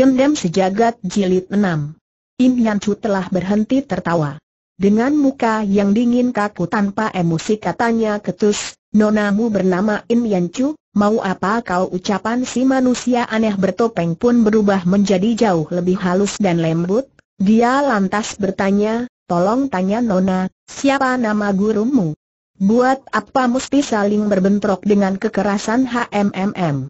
Dendam Sejagat Jilid enam. Im Yan Chu telah berhenti tertawa. Dengan muka yang dingin kaku tanpa emosi katanya ketus, nonamu bernama Im Yan Chu, mau apa kau ucapan si manusia aneh bertopeng pun berubah menjadi jauh lebih halus dan lembut? Dia lantas bertanya, tolong tanya nona, siapa nama gurumu? Buat apa mesti saling berbentrok dengan kekerasan HMMM?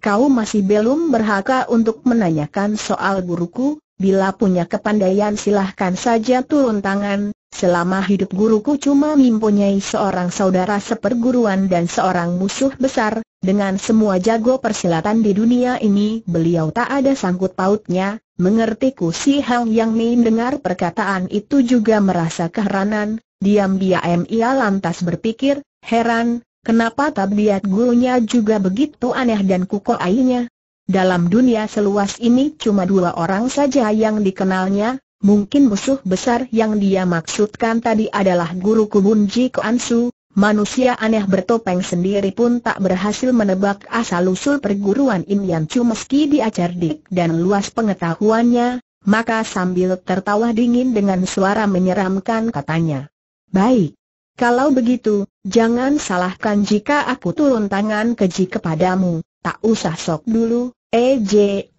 kau masih belum berhak untuk menanyakan soal guruku, bila punya kepandaian silahkan saja turun tangan, selama hidup guruku cuma mempunyai seorang saudara seperguruan dan seorang musuh besar, dengan semua jago persilatan di dunia ini beliau tak ada sangkut pautnya, mengertiku si Hang Yang mendengar perkataan itu juga merasa keheranan, diam-diam ia lantas berpikir, heran, Kenapa tabiat gurunya juga begitu aneh dan ainya? Dalam dunia seluas ini cuma dua orang saja yang dikenalnya, mungkin musuh besar yang dia maksudkan tadi adalah guru kubun Ji Ansu, manusia aneh bertopeng sendiri pun tak berhasil menebak asal-usul perguruan Im Yan Chu meski dia cerdik dan luas pengetahuannya, maka sambil tertawa dingin dengan suara menyeramkan katanya. Baik, kalau begitu, jangan salahkan jika aku turun tangan keji kepadamu, tak usah sok dulu, EJ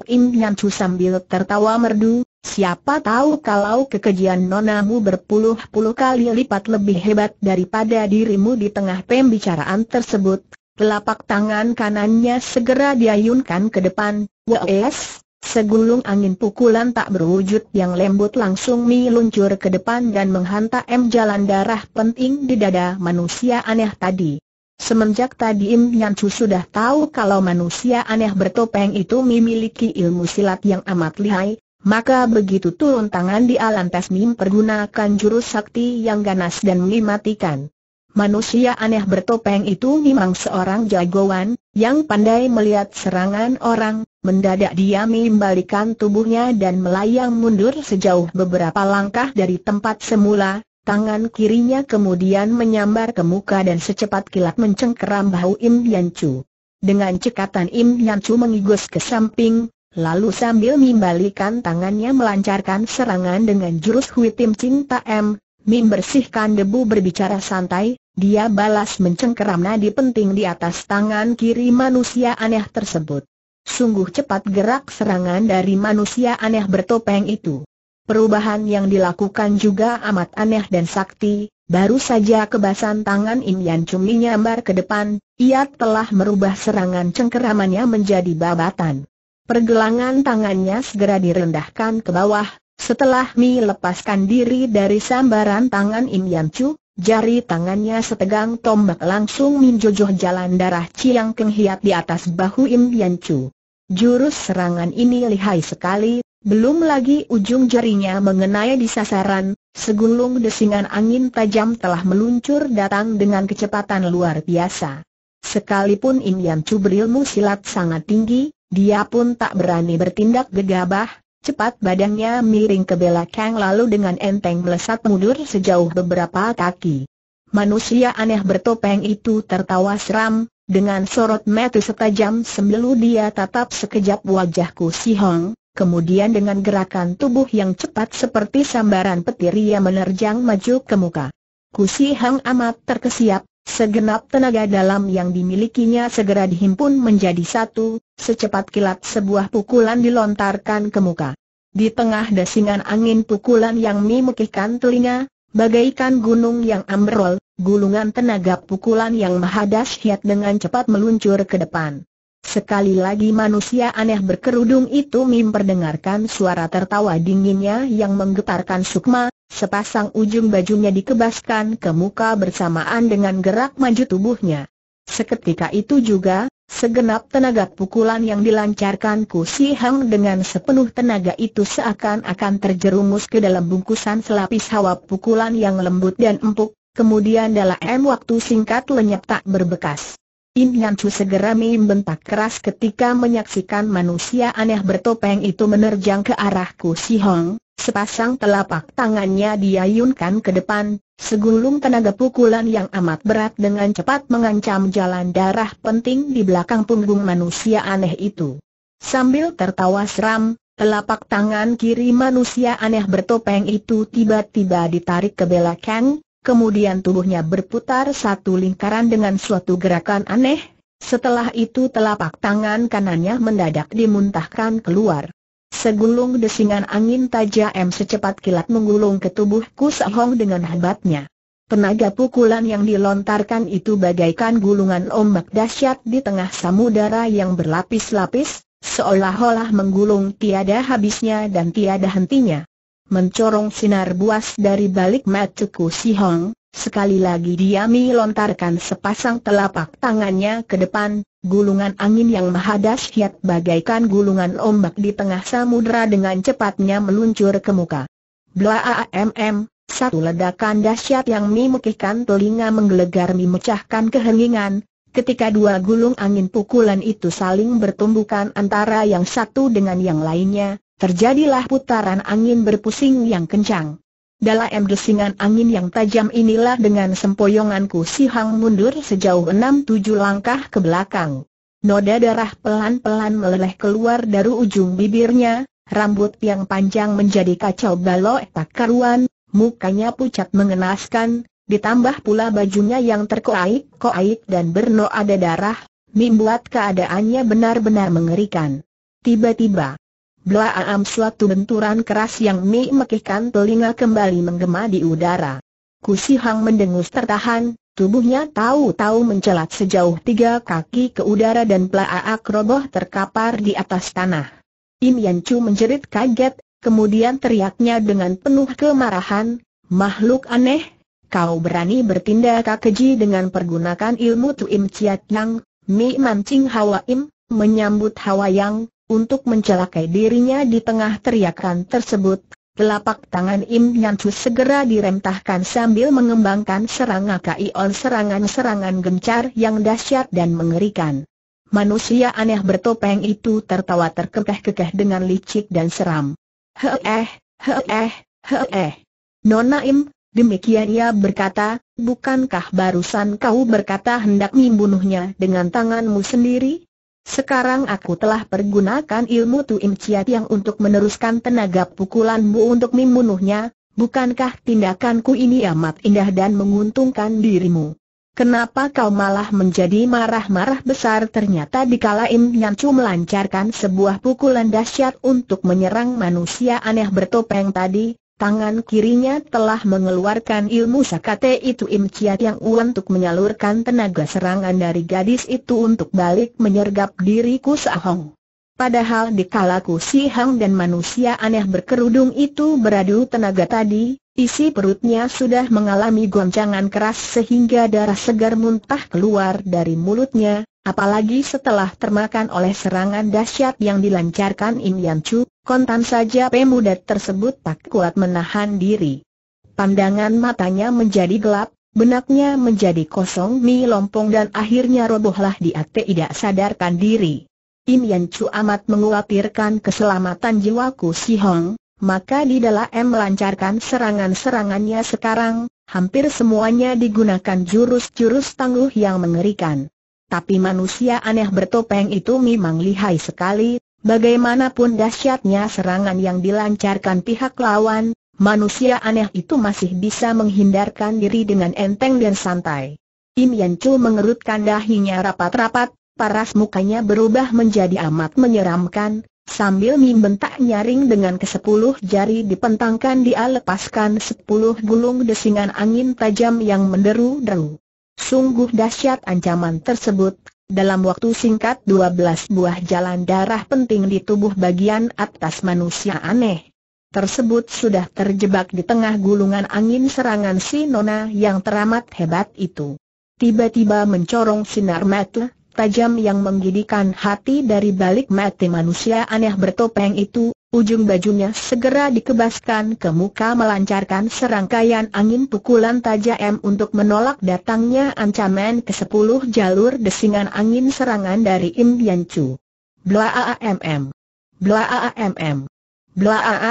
Im Chu sambil tertawa merdu, siapa tahu kalau kekejian nonamu berpuluh-puluh kali lipat lebih hebat daripada dirimu di tengah pembicaraan tersebut, telapak tangan kanannya segera diayunkan ke depan, Wes, Segulung angin pukulan tak berwujud yang lembut langsung meluncur ke depan dan menghantam jalan darah penting di dada manusia aneh tadi. Semenjak tadi Im Nyan Chu sudah tahu kalau manusia aneh bertopeng itu memiliki ilmu silat yang amat lihai, maka begitu turun tangan di alantas Mim pergunakan jurus sakti yang ganas dan mematikan. Manusia aneh bertopeng itu memang seorang jagoan, yang pandai melihat serangan orang, Mendadak dia membalikan tubuhnya dan melayang mundur sejauh beberapa langkah dari tempat semula, tangan kirinya kemudian menyambar ke muka dan secepat kilat mencengkeram bahu Im Yan Chu. Dengan cekatan Im Yan Chu mengigus ke samping, lalu sambil membalikan tangannya melancarkan serangan dengan jurus Hui Tim Ching m. Mim bersihkan debu berbicara santai, dia balas mencengkeram nadi penting di atas tangan kiri manusia aneh tersebut. Sungguh cepat gerak serangan dari manusia aneh bertopeng itu. Perubahan yang dilakukan juga amat aneh dan sakti, baru saja kebasan tangan Im Yan Cumi nyambar ke depan, ia telah merubah serangan cengkeramannya menjadi babatan. Pergelangan tangannya segera direndahkan ke bawah, setelah Mi lepaskan diri dari sambaran tangan Im Yan Chu, Jari tangannya setegang tombak langsung menjojoh jalan darah ciang Keng Hiat di atas bahu Im Yan Chu. Jurus serangan ini lihai sekali, belum lagi ujung jarinya mengenai di sasaran, segulung desingan angin tajam telah meluncur datang dengan kecepatan luar biasa. Sekalipun Im Yan Chu berilmu silat sangat tinggi, dia pun tak berani bertindak gegabah, Cepat badannya miring ke belakang lalu dengan enteng melesat mundur sejauh beberapa kaki. Manusia aneh bertopeng itu tertawa seram, dengan sorot mata setajam sembelu dia tatap sekejap wajahku si Hong, kemudian dengan gerakan tubuh yang cepat seperti sambaran petir ia menerjang maju ke muka. Ku si Hong amat terkesiap, Segenap tenaga dalam yang dimilikinya segera dihimpun menjadi satu, secepat kilat sebuah pukulan dilontarkan ke muka. Di tengah desingan angin pukulan yang memukihkan telinga, bagaikan gunung yang ambrol, gulungan tenaga pukulan yang maha dahsyat dengan cepat meluncur ke depan. Sekali lagi manusia aneh berkerudung itu memperdengarkan suara tertawa dinginnya yang menggetarkan sukma, sepasang ujung bajunya dikebaskan ke muka bersamaan dengan gerak maju tubuhnya. Seketika itu juga, segenap tenaga pukulan yang dilancarkan Ku Si Hang dengan sepenuh tenaga itu seakan-akan terjerumus ke dalam bungkusan selapis hawa pukulan yang lembut dan empuk, kemudian dalam waktu singkat lenyap tak berbekas. Im Ngan Chu segera membentak keras ketika menyaksikan manusia aneh bertopeng itu menerjang ke arahku Si Hong, sepasang telapak tangannya diayunkan ke depan, segulung tenaga pukulan yang amat berat dengan cepat mengancam jalan darah penting di belakang punggung manusia aneh itu. Sambil tertawa seram, telapak tangan kiri manusia aneh bertopeng itu tiba-tiba ditarik ke belakang, kemudian tubuhnya berputar satu lingkaran dengan suatu gerakan aneh, setelah itu telapak tangan kanannya mendadak dimuntahkan keluar. Segulung desingan angin tajam secepat kilat menggulung ke tubuh Kusahong dengan hebatnya. Tenaga pukulan yang dilontarkan itu bagaikan gulungan ombak dahsyat di tengah samudera yang berlapis-lapis, seolah-olah menggulung tiada habisnya dan tiada hentinya mencorong sinar buas dari balik Ku Si Hong, sekali lagi dia melontarkan sepasang telapak tangannya ke depan, gulungan angin yang maha dahsyat bagaikan gulungan ombak di tengah samudra dengan cepatnya meluncur ke muka. Blaamm, satu ledakan dahsyat yang memekihkan telinga menggelegar memecahkan keheningan, ketika dua gulung angin pukulan itu saling bertumbukan antara yang satu dengan yang lainnya, Terjadilah putaran angin berpusing yang kencang. Dalam desingan angin yang tajam inilah dengan sempoyonganku si Hang mundur sejauh enam tujuh langkah ke belakang. Noda darah pelan-pelan meleleh keluar dari ujung bibirnya, rambut yang panjang menjadi kacau balok tak karuan, mukanya pucat mengenaskan, ditambah pula bajunya yang terkoaik-koaik dan bernoda darah, membuat keadaannya benar-benar mengerikan. Tiba-tiba, Blaam suatu benturan keras yang memekihkan telinga kembali menggema di udara. Kusi Hang mendengus tertahan, tubuhnya tahu-tahu mencelat sejauh tiga kaki ke udara dan Blaak roboh terkapar di atas tanah. Im Yan Chu menjerit kaget, kemudian teriaknya dengan penuh kemarahan, Makhluk aneh, kau berani bertindak keji dengan pergunakan ilmu Tuim Ciat Yang, Mi Mancing Hawa Im, menyambut Hawa Yang, untuk mencelakai dirinya di tengah teriakan tersebut. Telapak tangan Im Nyan Chu segera diremtahkan sambil mengembangkan serangan KION serangan-serangan gencar yang dahsyat dan mengerikan. Manusia aneh bertopeng itu tertawa terkekeh-kekeh dengan licik dan seram. Heeh, heeh, heeh. Nona Im, demikian ia berkata, bukankah barusan kau berkata hendak membunuhnya dengan tanganmu sendiri? Sekarang aku telah pergunakan ilmu Tuim Ciat yang untuk meneruskan tenaga pukulanmu untuk membunuhnya, bukankah tindakanku ini amat indah dan menguntungkan dirimu? Kenapa kau malah menjadi marah-marah besar ternyata di dikala Im Chu melancarkan sebuah pukulan dahsyat untuk menyerang manusia aneh bertopeng tadi, Tangan kirinya telah mengeluarkan ilmu sakate itu Im Chiat yang untuk menyalurkan tenaga serangan dari gadis itu untuk balik menyergap diriku Sahong. Padahal di kalaku si Hang dan manusia aneh berkerudung itu beradu tenaga tadi, isi perutnya sudah mengalami goncangan keras sehingga darah segar muntah keluar dari mulutnya, apalagi setelah termakan oleh serangan dahsyat yang dilancarkan Im Yan Chu, kontan saja pemuda tersebut tak kuat menahan diri. Pandangan matanya menjadi gelap, benaknya menjadi kosong mi lompong dan akhirnya robohlah dia tidak sadarkan diri. Im Yan Chu amat menguatirkan keselamatan jiwaku Si Hong, maka di dalam melancarkan serangan-serangannya sekarang, hampir semuanya digunakan jurus-jurus tangguh yang mengerikan. Tapi manusia aneh bertopeng itu memang lihai sekali, Bagaimanapun dahsyatnya serangan yang dilancarkan pihak lawan, manusia aneh itu masih bisa menghindarkan diri dengan enteng dan santai. Im Yan Chu mengerutkan dahinya rapat-rapat, paras mukanya berubah menjadi amat menyeramkan, sambil membentak nyaring dengan kesepuluh jari dipentangkan dia lepaskan sepuluh gulung desingan angin tajam yang menderu-deru. Sungguh dahsyat ancaman tersebut, dalam waktu singkat 12 buah jalan darah penting di tubuh bagian atas manusia aneh tersebut sudah terjebak di tengah gulungan angin serangan si Nona yang teramat hebat itu. Tiba-tiba mencorong sinar mata, tajam yang menggidikan hati dari balik mati manusia aneh bertopeng itu, Ujung bajunya segera dikebaskan ke muka melancarkan serangkaian angin pukulan tajam untuk menolak datangnya ancaman ke sepuluh jalur desingan angin serangan dari Im Yan Chu. A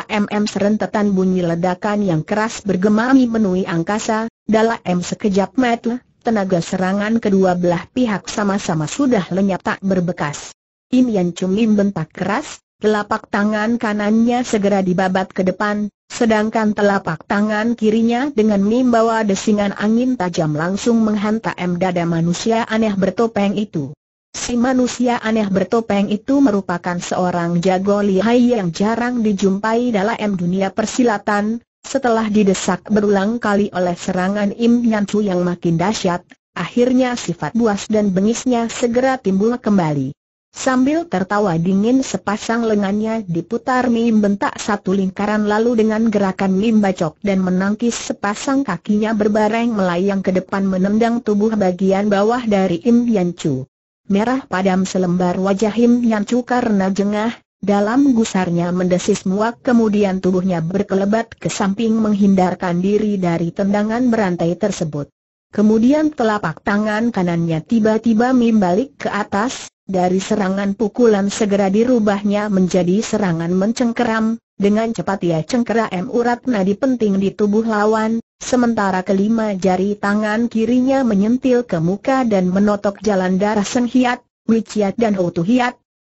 M M serentetan bunyi ledakan yang keras bergema memenuhi angkasa, dalam sekejap mata, tenaga serangan kedua belah pihak sama-sama sudah lenyap tak berbekas. Im Yan Chu membentak keras, Telapak tangan kanannya segera dibabat ke depan, sedangkan telapak tangan kirinya dengan membawa desingan angin tajam langsung menghantam dada manusia aneh bertopeng itu. Si manusia aneh bertopeng itu merupakan seorang jago lihai yang jarang dijumpai dalam dunia persilatan. Setelah didesak berulang kali oleh serangan Im Nyan Chu yang makin dahsyat, akhirnya sifat buas dan bengisnya segera timbul kembali. Sambil tertawa dingin sepasang lengannya diputar Mim bentak satu lingkaran lalu dengan gerakan Mim bacok dan menangkis sepasang kakinya berbareng melayang ke depan menendang tubuh bagian bawah dari Im Yan Chu. Merah padam selembar wajah Im Yan Chu karena jengah, dalam gusarnya mendesis muak kemudian tubuhnya berkelebat ke samping menghindarkan diri dari tendangan berantai tersebut. Kemudian telapak tangan kanannya tiba-tiba Mim balik ke atas, dari serangan pukulan segera dirubahnya menjadi serangan mencengkeram, dengan cepat ia cengkeram urat nadi penting di tubuh lawan, sementara kelima jari tangan kirinya menyentil ke muka dan menotok jalan darah senghiat, Wiciat dan Hotu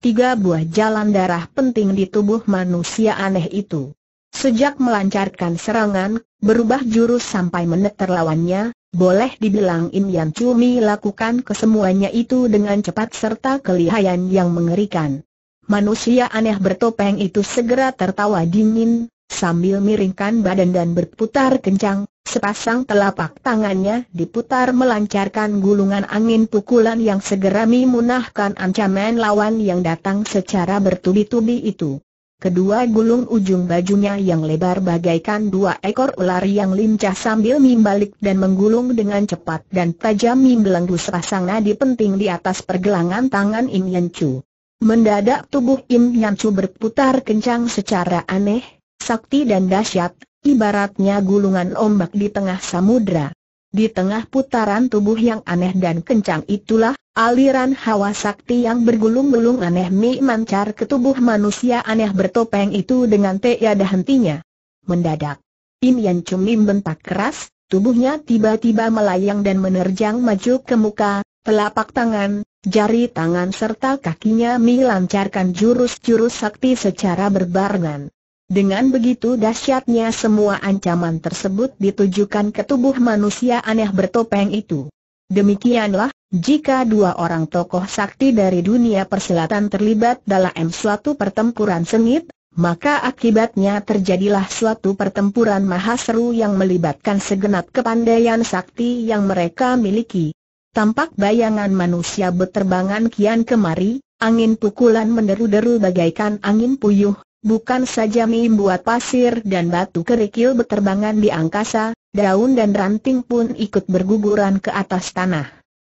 tiga buah jalan darah penting di tubuh manusia aneh itu. Sejak melancarkan serangan, berubah jurus sampai meneter lawannya, boleh dibilang Im Yan Cumi lakukan kesemuanya itu dengan cepat serta kelihayan yang mengerikan. Manusia aneh bertopeng itu segera tertawa dingin, sambil miringkan badan dan berputar kencang, sepasang telapak tangannya diputar melancarkan gulungan angin pukulan yang segera memunahkan ancaman lawan yang datang secara bertubi-tubi itu. Kedua gulung ujung bajunya yang lebar bagaikan dua ekor ular yang lincah sambil mimbalik dan menggulung dengan cepat dan tajam membelenggu sepasang nadi penting di atas pergelangan tangan Im Yan Chu. Mendadak tubuh Im Yan Chu berputar kencang secara aneh, sakti dan dahsyat, ibaratnya gulungan ombak di tengah samudra. Di tengah putaran tubuh yang aneh dan kencang itulah, aliran hawa sakti yang bergulung-gulung aneh mi mancar ke tubuh manusia aneh bertopeng itu dengan tiada hentinya. Mendadak, Im Yan Chumim bentak keras, tubuhnya tiba-tiba melayang dan menerjang maju ke muka, telapak tangan, jari tangan serta kakinya lancarkan jurus-jurus sakti secara berbarengan. Dengan begitu dahsyatnya semua ancaman tersebut ditujukan ke tubuh manusia aneh bertopeng itu. Demikianlah, jika dua orang tokoh sakti dari dunia persilatan terlibat dalam suatu pertempuran sengit, maka akibatnya terjadilah suatu pertempuran maha seru yang melibatkan segenap kepandaian sakti yang mereka miliki. Tampak bayangan manusia berterbangan kian kemari, angin pukulan menderu-deru bagaikan angin puyuh, Bukan saja buat pasir dan batu kerikil berterbangan di angkasa, daun dan ranting pun ikut berguguran ke atas tanah.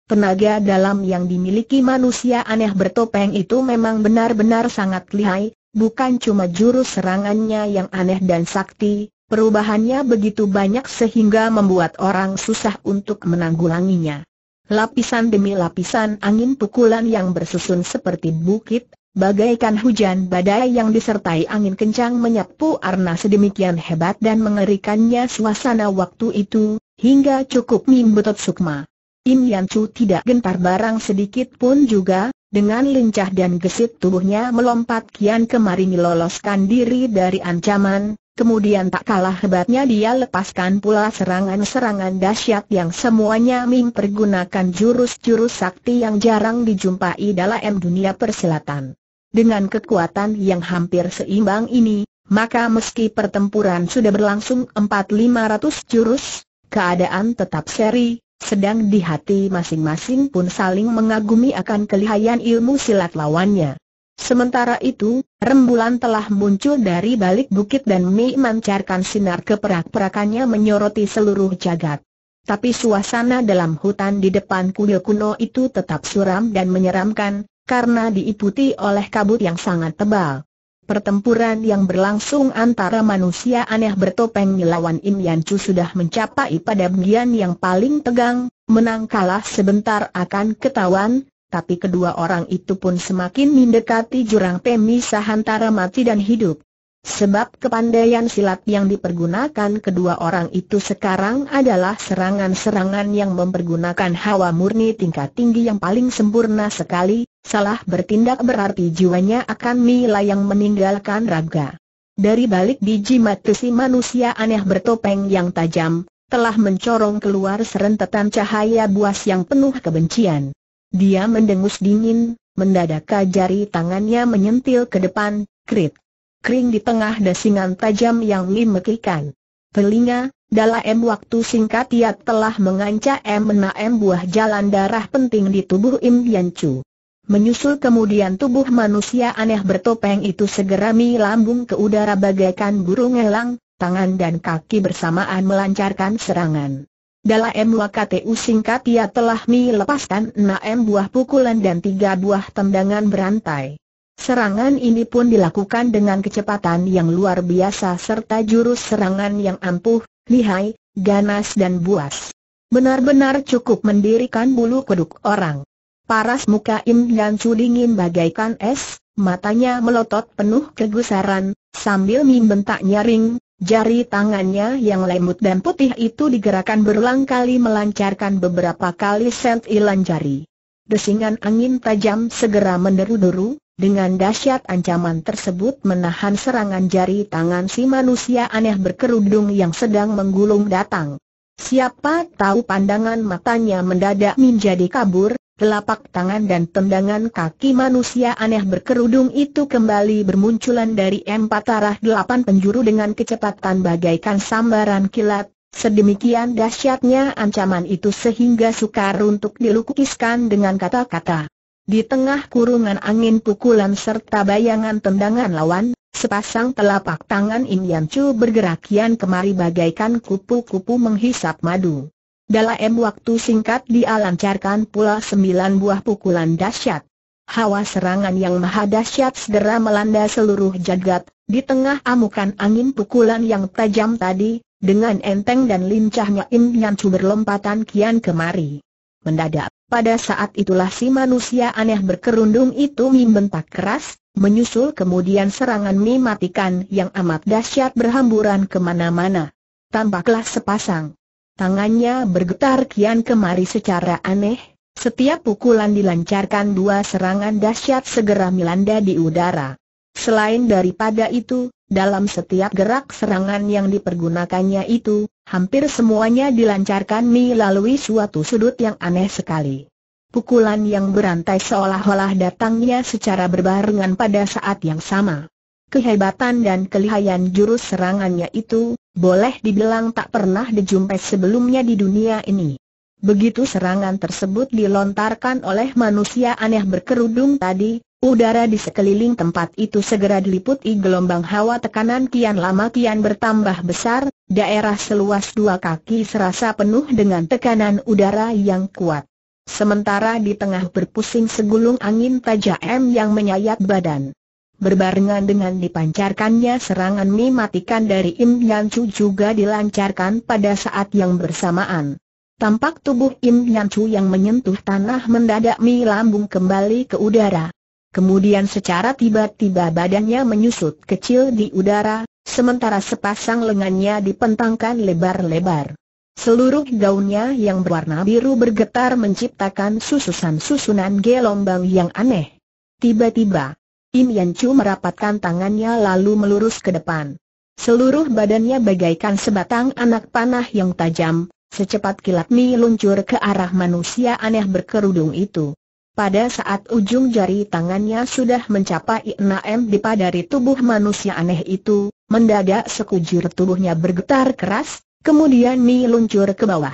Tenaga dalam yang dimiliki manusia aneh bertopeng itu memang benar-benar sangat lihai, bukan cuma jurus serangannya yang aneh dan sakti, perubahannya begitu banyak sehingga membuat orang susah untuk menanggulanginya. Lapisan demi lapisan angin pukulan yang bersusun seperti bukit, Bagaikan hujan badai yang disertai angin kencang menyapu arna sedemikian hebat dan mengerikannya suasana waktu itu, hingga cukup nimbetot sukma. Im Yan Chu tidak gentar barang sedikit pun juga, dengan lincah dan gesit tubuhnya melompat kian kemari meloloskan diri dari ancaman, kemudian tak kalah hebatnya dia lepaskan pula serangan-serangan dahsyat yang semuanya mempergunakan jurus-jurus sakti yang jarang dijumpai dalam dunia persilatan. Dengan kekuatan yang hampir seimbang ini, maka meski pertempuran sudah berlangsung 4-500 jurus, keadaan tetap seri, sedang di hati masing-masing pun saling mengagumi akan kelihayan ilmu silat lawannya. Sementara itu, rembulan telah muncul dari balik bukit dan memancarkan sinar keperak-perakannya menyoroti seluruh jagat. Tapi suasana dalam hutan di depan kuil kuno itu tetap suram dan menyeramkan, karena diikuti oleh kabut yang sangat tebal. Pertempuran yang berlangsung antara manusia aneh bertopeng melawan Im Yan Chu sudah mencapai pada bagian yang paling tegang, menang kalah sebentar akan ketahuan, tapi kedua orang itu pun semakin mendekati jurang pemisah antara mati dan hidup. Sebab kepandaian silat yang dipergunakan kedua orang itu sekarang adalah serangan-serangan yang mempergunakan hawa murni tingkat tinggi yang paling sempurna sekali, salah bertindak berarti jiwanya akan yang meninggalkan raga. Dari balik biji mata si manusia aneh bertopeng yang tajam, telah mencorong keluar serentetan cahaya buas yang penuh kebencian. Dia mendengus dingin, mendadak jari tangannya menyentil ke depan, krit kering di tengah dasingan tajam yang memekikan. Telinga, dalam waktu singkat ia telah mengancam menaem buah jalan darah penting di tubuh Im Yan Chu. Menyusul kemudian tubuh manusia aneh bertopeng itu segera lambung ke udara bagaikan burung elang, tangan dan kaki bersamaan melancarkan serangan. Dalam waktu singkat ia telah melepaskan enam buah pukulan dan tiga buah tendangan berantai. Serangan ini pun dilakukan dengan kecepatan yang luar biasa serta jurus serangan yang ampuh, lihai, ganas dan buas. Benar-benar cukup mendirikan bulu kuduk orang. Paras muka Im dan Su dingin bagaikan es, matanya melotot penuh kegusaran, sambil membentak nyaring, jari tangannya yang lembut dan putih itu digerakkan berulang kali melancarkan beberapa kali sentilan jari. Desingan angin tajam segera menderu-deru, dengan dahsyat ancaman tersebut menahan serangan jari tangan si manusia aneh berkerudung yang sedang menggulung datang. Siapa tahu pandangan matanya mendadak menjadi kabur, telapak tangan dan tendangan kaki manusia aneh berkerudung itu kembali bermunculan dari empat arah delapan penjuru dengan kecepatan bagaikan sambaran kilat. Sedemikian dahsyatnya ancaman itu sehingga sukar untuk dilukiskan dengan kata-kata. Di tengah kurungan angin pukulan serta bayangan tendangan lawan, sepasang telapak tangan Im Yan Chu bergerak kian kemari bagaikan kupu-kupu menghisap madu. Dalam waktu singkat dialancarkan pula sembilan buah pukulan dahsyat. Hawa serangan yang maha dahsyat segera melanda seluruh jagat, di tengah amukan angin pukulan yang tajam tadi, dengan enteng dan lincahnya Im Yan Chu berlompatan kian kemari. Mendadak, pada saat itulah si manusia aneh berkerundung itu membentak keras, menyusul kemudian serangan mematikan yang amat dahsyat berhamburan kemana-mana. Tampaklah sepasang. Tangannya bergetar kian kemari secara aneh, setiap pukulan dilancarkan dua serangan dahsyat segera melanda di udara. Selain daripada itu, dalam setiap gerak serangan yang dipergunakannya itu, hampir semuanya dilancarkan melalui suatu sudut yang aneh sekali. Pukulan yang berantai seolah-olah datangnya secara berbarengan pada saat yang sama. Kehebatan dan kelihayan jurus serangannya itu, boleh dibilang tak pernah dijumpai sebelumnya di dunia ini. Begitu serangan tersebut dilontarkan oleh manusia aneh berkerudung tadi, Udara di sekeliling tempat itu segera diliputi gelombang hawa tekanan kian lama kian bertambah besar, daerah seluas dua kaki serasa penuh dengan tekanan udara yang kuat. Sementara di tengah berpusing segulung angin tajam yang menyayat badan. Berbarengan dengan dipancarkannya serangan mematikan dari Im Yan Chu juga dilancarkan pada saat yang bersamaan. Tampak tubuh Im Yan Chu yang menyentuh tanah mendadak mi lambung kembali ke udara. Kemudian secara tiba-tiba badannya menyusut kecil di udara, sementara sepasang lengannya dipentangkan lebar-lebar. Seluruh gaunnya yang berwarna biru bergetar menciptakan susunan susunan gelombang yang aneh. Tiba-tiba, Im Yan Chu merapatkan tangannya lalu melurus ke depan. Seluruh badannya bagaikan sebatang anak panah yang tajam, secepat kilat meluncur ke arah manusia aneh berkerudung itu. Pada saat ujung jari tangannya sudah mencapai 6 di padari tubuh manusia aneh itu, mendadak sekujur tubuhnya bergetar keras, kemudian luncur ke bawah.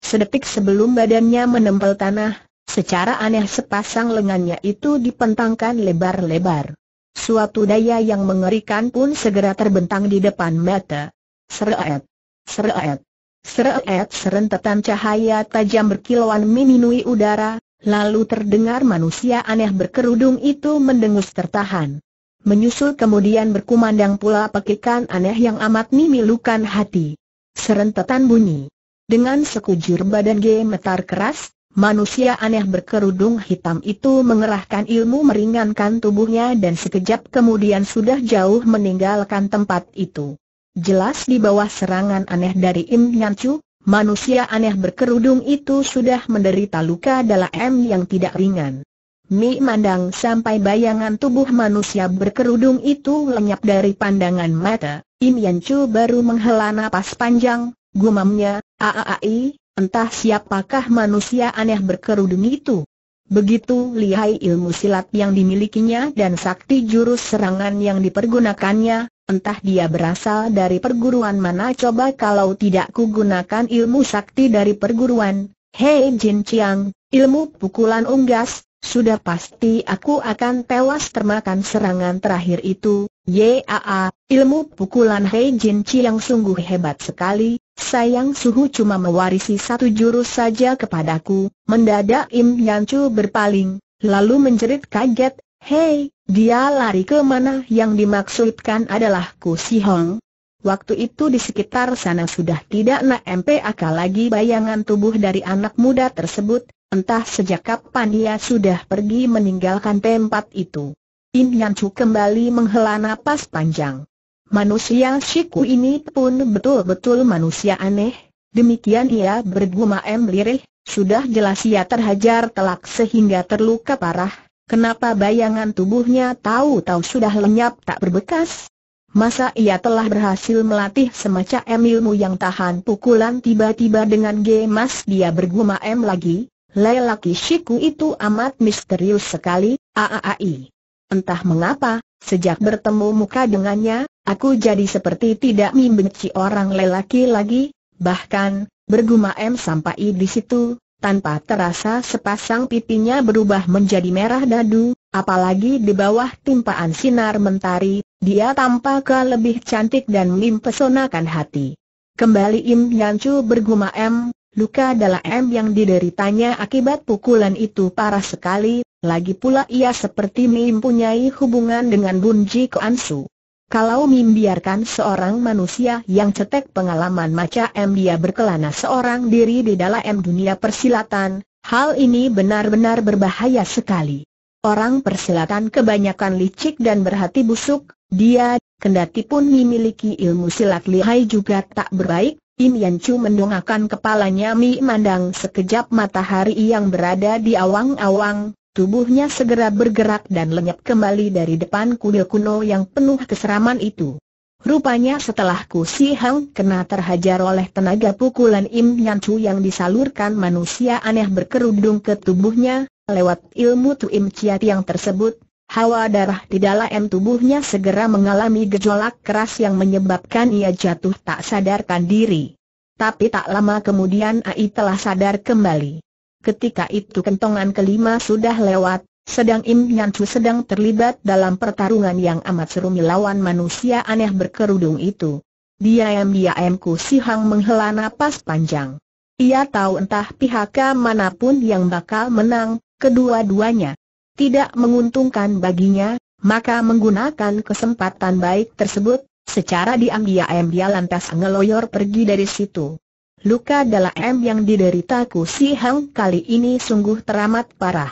Sedetik sebelum badannya menempel tanah, secara aneh sepasang lengannya itu dipentangkan lebar-lebar. Suatu daya yang mengerikan pun segera terbentang di depan mata. Seret, seret, seret serentetan cahaya tajam berkilauan meminui udara, Lalu terdengar manusia aneh berkerudung itu mendengus tertahan. Menyusul kemudian berkumandang pula pekikan aneh yang amat memilukan hati. Serentetan bunyi. Dengan sekujur badan gemetar keras, manusia aneh berkerudung hitam itu mengerahkan ilmu meringankan tubuhnya dan sekejap kemudian sudah jauh meninggalkan tempat itu. Jelas di bawah serangan aneh dari Im Nyancu. Manusia aneh berkerudung itu sudah menderita luka dalam yang tidak ringan. Mi mandang sampai bayangan tubuh manusia berkerudung itu lenyap dari pandangan mata. Im Yan Chu baru menghela napas panjang, gumamnya, aaai, entah siapakah manusia aneh berkerudung itu. Begitu lihai ilmu silat yang dimilikinya dan sakti jurus serangan yang dipergunakannya, Entah dia berasal dari perguruan mana coba kalau tidak ku gunakan ilmu sakti dari perguruan, Hei Jin Chiang, ilmu pukulan unggas, sudah pasti aku akan tewas termakan serangan terakhir itu, Yaa, ilmu pukulan Hei Jin Chiang sungguh hebat sekali, Sayang Suhu cuma mewarisi satu jurus saja kepadaku, mendadak Im Yancu berpaling, lalu menjerit kaget, Hei, dia lari ke mana yang dimaksudkan adalah Ku Si Hong. Waktu itu di sekitar sana sudah tidak nak akal lagi bayangan tubuh dari anak muda tersebut, entah sejak kapan ia sudah pergi meninggalkan tempat itu. In Yan Chu kembali menghela napas panjang. Manusia shiku ini pun betul-betul manusia aneh, demikian ia bergumam lirih, sudah jelas ia terhajar telak sehingga terluka parah, Kenapa bayangan tubuhnya tahu-tahu sudah lenyap tak berbekas? Masa ia telah berhasil melatih semacam ilmu yang tahan pukulan tiba-tiba dengan gemas dia bergumam lagi, lelaki Shiku itu amat misterius sekali, aaai. Entah mengapa, sejak bertemu muka dengannya, aku jadi seperti tidak membenci orang lelaki lagi, bahkan, bergumam sampai di situ, tanpa terasa sepasang pipinya berubah menjadi merah dadu, apalagi di bawah timpaan sinar mentari, dia tampak lebih cantik dan mempesonakan hati. Kembali Im Yancu bergumam, luka adalah m yang dideritanya akibat pukulan itu parah sekali, lagi pula ia seperti mempunyai hubungan dengan Bunji Koansu. Kalau membiarkan seorang manusia yang cetek pengalaman macam dia berkelana seorang diri di dalam dunia persilatan, hal ini benar-benar berbahaya sekali. Orang persilatan kebanyakan licik dan berhati busuk, dia, kendati pun memiliki ilmu silat lihai juga tak berbaik, Im Yan Chu mendongakkan kepalanya Mi mandang sekejap matahari yang berada di awang-awang, Tubuhnya segera bergerak dan lenyap kembali dari depan kuil kuno yang penuh keseraman itu. Rupanya setelah Ku Si Hang kena terhajar oleh tenaga pukulan Im Nyan Chu yang disalurkan manusia aneh berkerudung ke tubuhnya, lewat ilmu Tu Im Ciat yang tersebut, hawa darah di dalam tubuhnya segera mengalami gejolak keras yang menyebabkan ia jatuh tak sadarkan diri. Tapi tak lama kemudian Ai telah sadar kembali. Ketika itu kentongan kelima sudah lewat, sedang Im Nyan Chu sedang terlibat dalam pertarungan yang amat seru melawan manusia aneh berkerudung itu. Dia diam Ku Si Hang menghela napas panjang. Ia tahu entah pihak manapun yang bakal menang, kedua-duanya. Tidak menguntungkan baginya, maka menggunakan kesempatan baik tersebut, secara diam-diam dia lantas ngeloyor pergi dari situ. Luka dalam yang dideritaku Ku Si Hang kali ini sungguh teramat parah.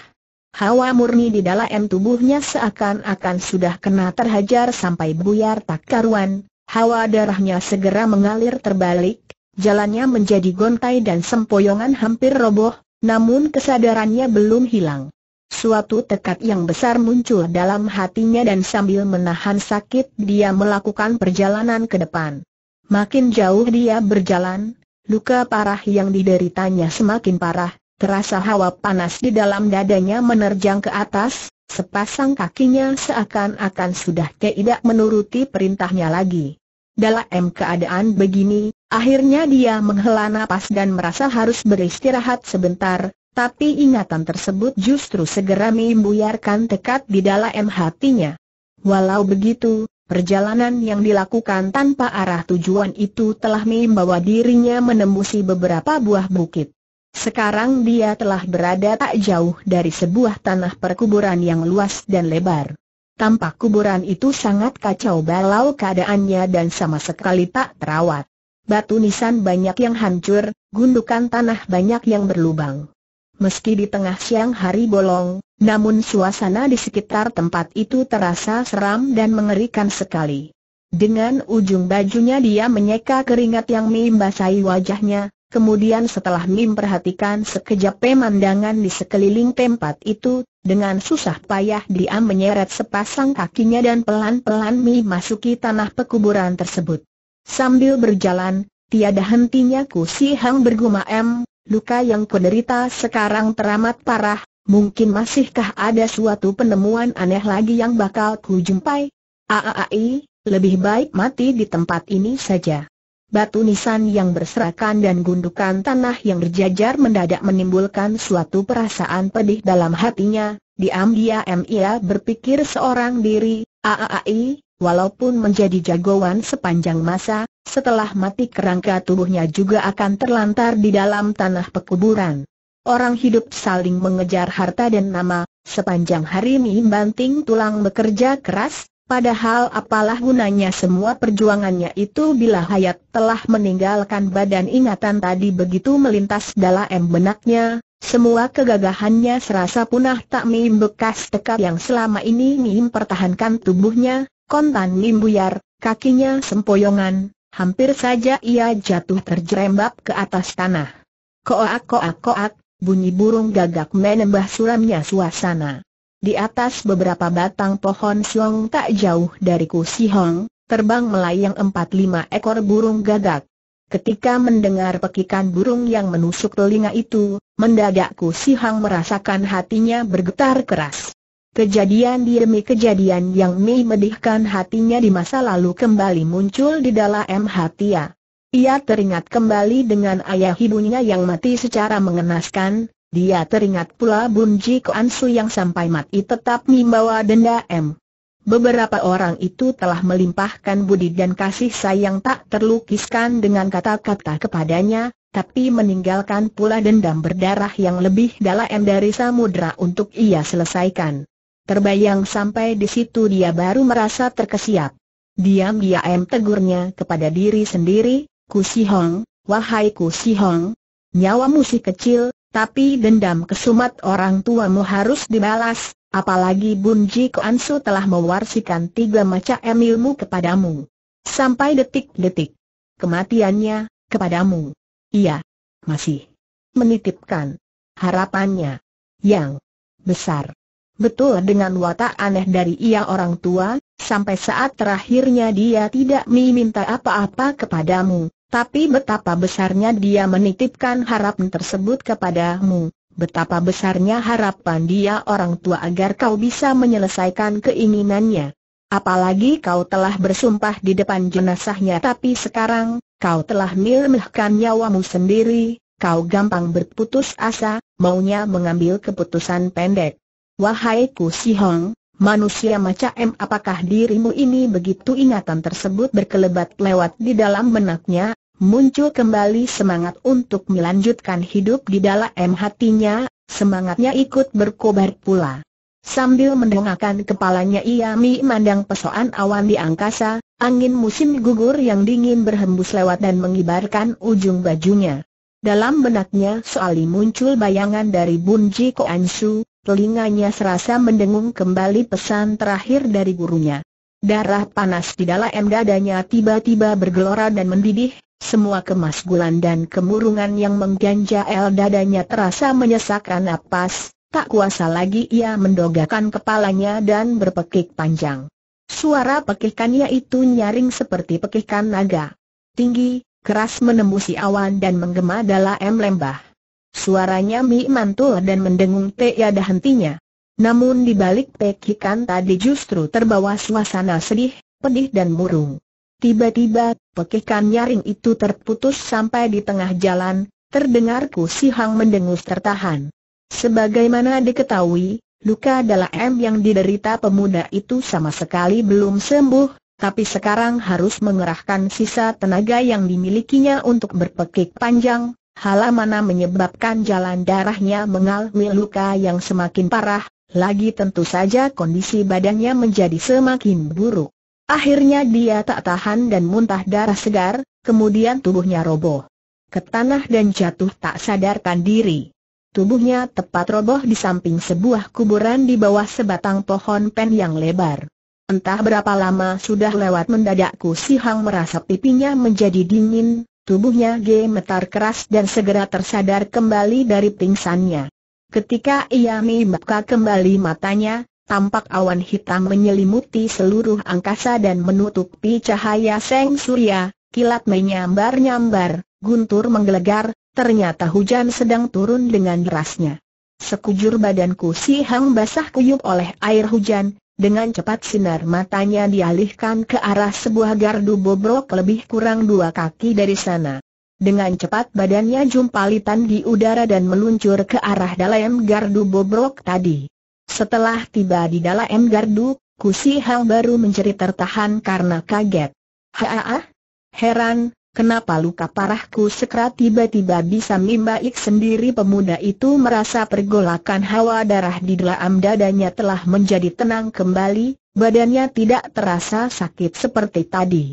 Hawa murni di dalam tubuhnya seakan-akan sudah kena terhajar sampai buyar tak karuan, hawa darahnya segera mengalir terbalik, jalannya menjadi gontai dan sempoyongan hampir roboh, namun kesadarannya belum hilang. Suatu tekad yang besar muncul dalam hatinya dan sambil menahan sakit dia melakukan perjalanan ke depan. Makin jauh dia berjalan, Luka parah yang dideritanya semakin parah, terasa hawa panas di dalam dadanya menerjang ke atas, sepasang kakinya seakan-akan sudah tidak menuruti perintahnya lagi. Dalam keadaan begini, akhirnya dia menghela napas dan merasa harus beristirahat sebentar, tapi ingatan tersebut justru segera membuyarkan tekad di dalam hatinya. Walau begitu, Perjalanan yang dilakukan tanpa arah tujuan itu telah membawa dirinya menembusi beberapa buah bukit. Sekarang dia telah berada tak jauh dari sebuah tanah perkuburan yang luas dan lebar. Tampak kuburan itu sangat kacau balau keadaannya dan sama sekali tak terawat. Batu nisan banyak yang hancur, gundukan tanah banyak yang berlubang meski di tengah siang hari bolong, namun suasana di sekitar tempat itu terasa seram dan mengerikan sekali. Dengan ujung bajunya dia menyeka keringat yang membasahi wajahnya, kemudian setelah Mim perhatikan sekejap pemandangan di sekeliling tempat itu, dengan susah payah dia menyeret sepasang kakinya dan pelan-pelan Mim masuki tanah pekuburan tersebut. Sambil berjalan, tiada hentinya Ku Si Hang bergumam, Luka yang penderita sekarang teramat parah, mungkin masihkah ada suatu penemuan aneh lagi yang bakal ku jumpai? Aaai, lebih baik mati di tempat ini saja. Batu nisan yang berserakan dan gundukan tanah yang berjajar mendadak menimbulkan suatu perasaan pedih dalam hatinya, diam-diam ia berpikir seorang diri, aaai, walaupun menjadi jagoan sepanjang masa, setelah mati kerangka tubuhnya juga akan terlantar di dalam tanah pekuburan. Orang hidup saling mengejar harta dan nama, sepanjang hari ini banting tulang bekerja keras, padahal apalah gunanya semua perjuangannya itu bila Hayat telah meninggalkan badan ingatan tadi begitu melintas dalam benaknya, semua kegagahannya serasa punah tak mim bekas tekad yang selama ini mim pertahankan tubuhnya, kontan mim buyar, kakinya sempoyongan, Hampir saja ia jatuh terjerembab ke atas tanah. Koak koak koak, bunyi burung gagak menembah suramnya suasana. Di atas beberapa batang pohon siong tak jauh dari Kusi Hong, terbang melayang empat lima ekor burung gagak. Ketika mendengar pekikan burung yang menusuk telinga itu, mendadak Kusi Hong merasakan hatinya bergetar keras. Kejadian demi kejadian yang memedihkan hatinya di masa lalu kembali muncul di dalam hatinya. Ia teringat kembali dengan ayah ibunya yang mati secara mengenaskan, dia teringat pula bunji Ji yang sampai mati tetap membawa denda M. Beberapa orang itu telah melimpahkan budi dan kasih sayang tak terlukiskan dengan kata-kata kepadanya, tapi meninggalkan pula dendam berdarah yang lebih dalam dari samudra untuk ia selesaikan. Terbayang sampai di situ dia baru merasa terkesiap. Diam-diam tegurnya kepada diri sendiri, Si Hong, wahai Si Hong, nyawamu si kecil, tapi dendam kesumat orang tuamu harus dibalas, apalagi Bun Ji Su telah mewarisikan tiga macam ilmu kepadamu. Sampai detik-detik kematiannya, kepadamu. Iya, masih menitipkan harapannya yang besar. Betul dengan watak aneh dari ia orang tua, sampai saat terakhirnya dia tidak meminta apa-apa kepadamu, tapi betapa besarnya dia menitipkan harapan tersebut kepadamu. Betapa besarnya harapan dia orang tua agar kau bisa menyelesaikan keinginannya. Apalagi kau telah bersumpah di depan jenazahnya tapi sekarang, kau telah meremehkan nyawamu sendiri, kau gampang berputus asa, maunya mengambil keputusan pendek. Wahai Ku Si Hong, manusia macam apakah dirimu ini begitu ingatan tersebut berkelebat lewat di dalam benaknya, muncul kembali semangat untuk melanjutkan hidup di dalam hatinya, semangatnya ikut berkobar pula. Sambil mendengarkan kepalanya ia memandang pesoan awan di angkasa, angin musim gugur yang dingin berhembus lewat dan mengibarkan ujung bajunya. Dalam benaknya soali muncul bayangan dari Bunji Koansu, telinganya serasa mendengung kembali pesan terakhir dari gurunya. Darah panas di dalam dadanya tiba-tiba bergelora dan mendidih, semua kemasgulan dan kemurungan yang mengganjal dadanya terasa menyesakkan napas, tak kuasa lagi ia mendogakan kepalanya dan berpekik panjang. Suara pekikannya itu nyaring seperti pekikan naga. Tinggi, keras menembusi awan dan menggema dalam lembah. Suaranya Mi mantul dan mendengung tiada ya hentinya. Namun di balik pekikan tadi justru terbawa suasana sedih, pedih dan murung. Tiba-tiba, pekikan nyaring itu terputus sampai di tengah jalan, terdengar ku si Hang mendengus tertahan. Sebagaimana diketahui, luka dalam yang diderita pemuda itu sama sekali belum sembuh, tapi sekarang harus mengerahkan sisa tenaga yang dimilikinya untuk berpekik panjang, Halamana menyebabkan jalan darahnya mengalami luka yang semakin parah, lagi tentu saja kondisi badannya menjadi semakin buruk. Akhirnya dia tak tahan dan muntah darah segar, kemudian tubuhnya roboh ke tanah dan jatuh tak sadarkan diri. Tubuhnya tepat roboh di samping sebuah kuburan di bawah sebatang pohon pen yang lebar. Entah berapa lama sudah lewat mendadakku si Hang merasa pipinya menjadi dingin, Tubuhnya gemetar keras dan segera tersadar kembali dari pingsannya. Ketika ia membuka kembali matanya, tampak awan hitam menyelimuti seluruh angkasa dan menutupi cahaya seng surya, kilat menyambar-nyambar, guntur menggelegar, ternyata hujan sedang turun dengan derasnya. Sekujur badanku si hang basah kuyup oleh air hujan, dengan cepat sinar matanya dialihkan ke arah sebuah gardu bobrok lebih kurang dua kaki dari sana. Dengan cepat badannya jumpalitan di udara dan meluncur ke arah dalam gardu bobrok tadi. Setelah tiba di dalam gardu, Kusi Hang baru menjerit tertahan karena kaget. Haa, heran, Kenapa luka parahku sekerat tiba-tiba bisa membaik sendiri pemuda itu merasa pergolakan hawa darah di dalam dadanya telah menjadi tenang kembali, badannya tidak terasa sakit seperti tadi.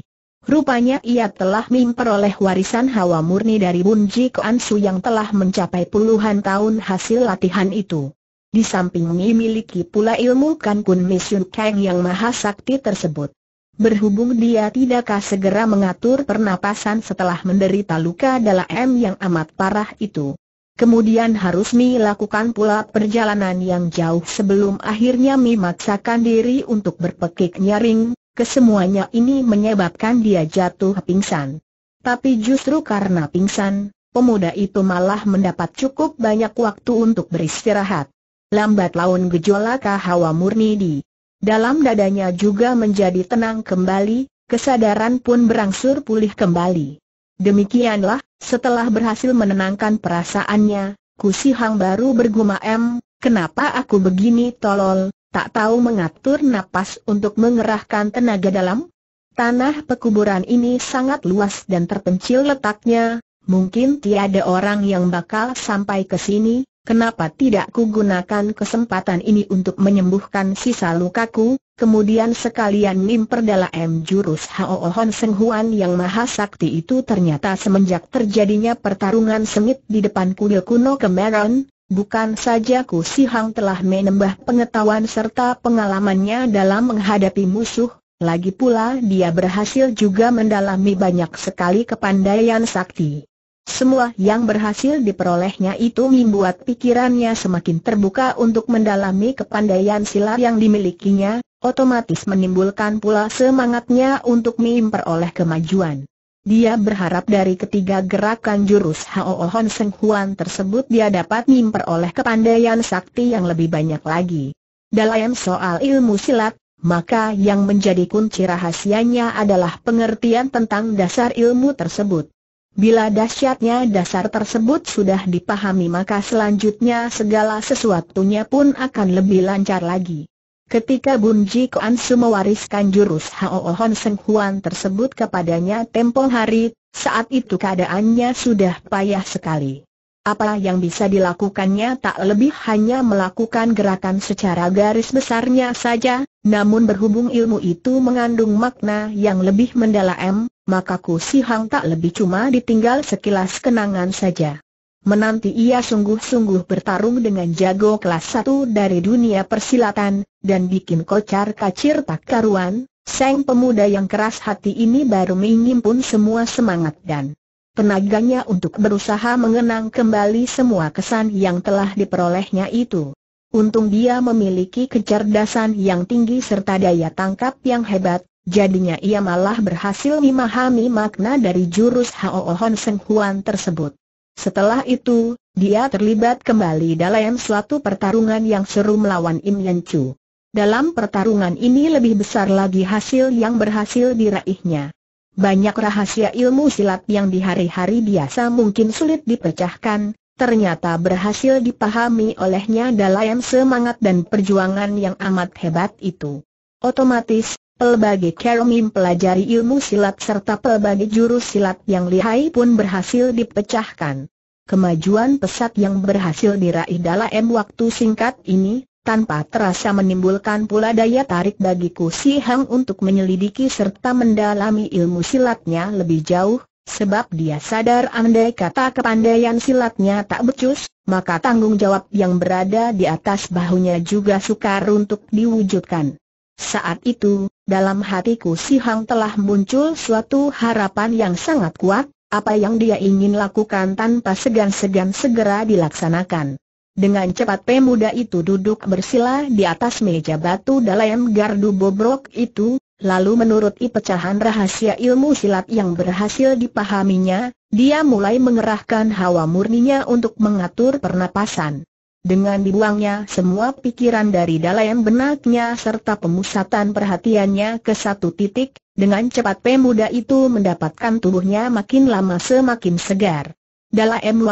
Rupanya ia telah memperoleh warisan hawa murni dari Bunji Koansu yang telah mencapai puluhan tahun hasil latihan itu. Di samping memiliki pula ilmu Kankun Misun Kang yang maha sakti tersebut berhubung dia tidakkah segera mengatur pernapasan setelah menderita luka dalam yang amat parah itu. Kemudian harus Mi lakukan pula perjalanan yang jauh sebelum akhirnya Mi maksakan diri untuk berpekik nyaring, kesemuanya ini menyebabkan dia jatuh pingsan. Tapi justru karena pingsan, pemuda itu malah mendapat cukup banyak waktu untuk beristirahat. Lambat laun gejolak hawa murni di dalam dadanya juga menjadi tenang kembali, kesadaran pun berangsur pulih kembali. Demikianlah, setelah berhasil menenangkan perasaannya, Kusi Hang baru bergumam, kenapa aku begini tolol, tak tahu mengatur napas untuk mengerahkan tenaga dalam? Tanah pekuburan ini sangat luas dan terpencil letaknya, mungkin tiada orang yang bakal sampai ke sini, Kenapa tidak kugunakan kesempatan ini untuk menyembuhkan sisa lukaku, kemudian sekalian memperdalam jurus Hao Hon Seng Huan yang maha sakti itu ternyata semenjak terjadinya pertarungan sengit di depan kuil kuno Kemeron, bukan saja Ku Sihang telah menambah pengetahuan serta pengalamannya dalam menghadapi musuh, lagi pula dia berhasil juga mendalami banyak sekali kepandaian sakti. Semua yang berhasil diperolehnya itu membuat pikirannya semakin terbuka untuk mendalami kepandaian silat yang dimilikinya, otomatis menimbulkan pula semangatnya untuk memperoleh kemajuan. Dia berharap dari ketiga gerakan jurus Hao Hon Seng Huan tersebut dia dapat memperoleh kepandaian sakti yang lebih banyak lagi. Dalam soal ilmu silat, maka yang menjadi kunci rahasianya adalah pengertian tentang dasar ilmu tersebut. Bila dahsyatnya dasar tersebut sudah dipahami maka selanjutnya segala sesuatunya pun akan lebih lancar lagi. Ketika Bun Ji Koan Su mewariskan jurus Hao Hon Seng Huan tersebut kepadanya tempoh hari, saat itu keadaannya sudah payah sekali. Apa yang bisa dilakukannya tak lebih hanya melakukan gerakan secara garis besarnya saja, namun berhubung ilmu itu mengandung makna yang lebih mendalam, maka Ku Si Hang tak lebih cuma ditinggal sekilas kenangan saja. Menanti ia sungguh-sungguh bertarung dengan jago kelas satu dari dunia persilatan, dan bikin kocar kacir tak karuan, Sang pemuda yang keras hati ini baru mengimpun semua semangat dan tenaganya untuk berusaha mengenang kembali semua kesan yang telah diperolehnya itu. Untung dia memiliki kecerdasan yang tinggi serta daya tangkap yang hebat, jadinya ia malah berhasil memahami makna dari jurus Hao Hon Seng Huan tersebut. Setelah itu, dia terlibat kembali dalam suatu pertarungan yang seru melawan Im Yen Chu. Dalam pertarungan ini lebih besar lagi hasil yang berhasil diraihnya. Banyak rahasia ilmu silat yang di hari-hari biasa mungkin sulit dipecahkan, ternyata berhasil dipahami olehnya dalam semangat dan perjuangan yang amat hebat itu. Otomatis, pelbagai Keromim pelajari ilmu silat serta pelbagai jurus silat yang lihai pun berhasil dipecahkan. Kemajuan pesat yang berhasil diraih dalam waktu singkat ini, tanpa terasa menimbulkan pula daya tarik bagiku Si Hang untuk menyelidiki serta mendalami ilmu silatnya lebih jauh, sebab dia sadar andai kata kepandaian silatnya tak becus, maka tanggung jawab yang berada di atas bahunya juga sukar untuk diwujudkan. Saat itu, dalam hatiku Si Hang telah muncul suatu harapan yang sangat kuat, apa yang dia ingin lakukan tanpa segan-segan segera dilaksanakan. Dengan cepat pemuda itu duduk bersila di atas meja batu dalam gardu bobrok itu, lalu menurut pecahan rahasia ilmu silat yang berhasil dipahaminya, dia mulai mengerahkan hawa murninya untuk mengatur pernapasan. Dengan dibuangnya semua pikiran dari dalam benaknya serta pemusatan perhatiannya ke satu titik, dengan cepat pemuda itu mendapatkan tubuhnya makin lama semakin segar. Dalam M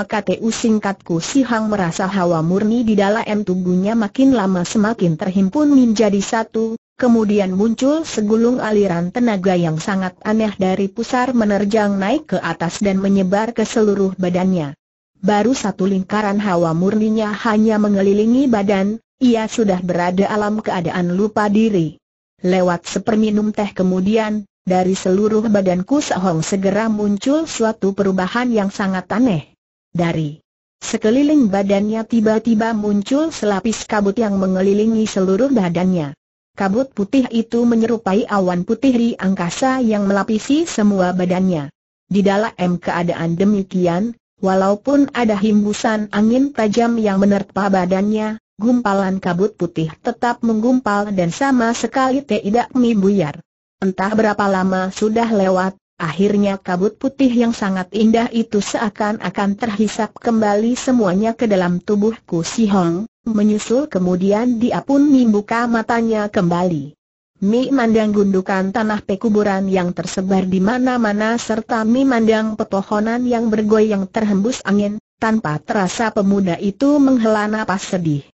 singkatku si Hang merasa hawa murni di dalam tubuhnya makin lama semakin terhimpun menjadi satu, kemudian muncul segulung aliran tenaga yang sangat aneh dari pusar menerjang naik ke atas dan menyebar ke seluruh badannya. Baru satu lingkaran hawa murninya hanya mengelilingi badan, ia sudah berada alam keadaan lupa diri. Lewat seperminum teh kemudian, dari seluruh badanku Sahong segera muncul suatu perubahan yang sangat aneh. Dari sekeliling badannya tiba-tiba muncul selapis kabut yang mengelilingi seluruh badannya. Kabut putih itu menyerupai awan putih di angkasa yang melapisi semua badannya. Di dalam keadaan demikian, walaupun ada hembusan angin tajam yang menerpa badannya, gumpalan kabut putih tetap menggumpal dan sama sekali tidak membuyar. Entah berapa lama sudah lewat, akhirnya kabut putih yang sangat indah itu seakan-akan terhisap kembali semuanya ke dalam tubuhku si Hong, menyusul kemudian dia pun membuka matanya kembali. Mi mandang gundukan tanah pekuburan yang tersebar di mana-mana serta mi mandang pepohonan yang bergoyang terhembus angin, tanpa terasa pemuda itu menghela napas sedih.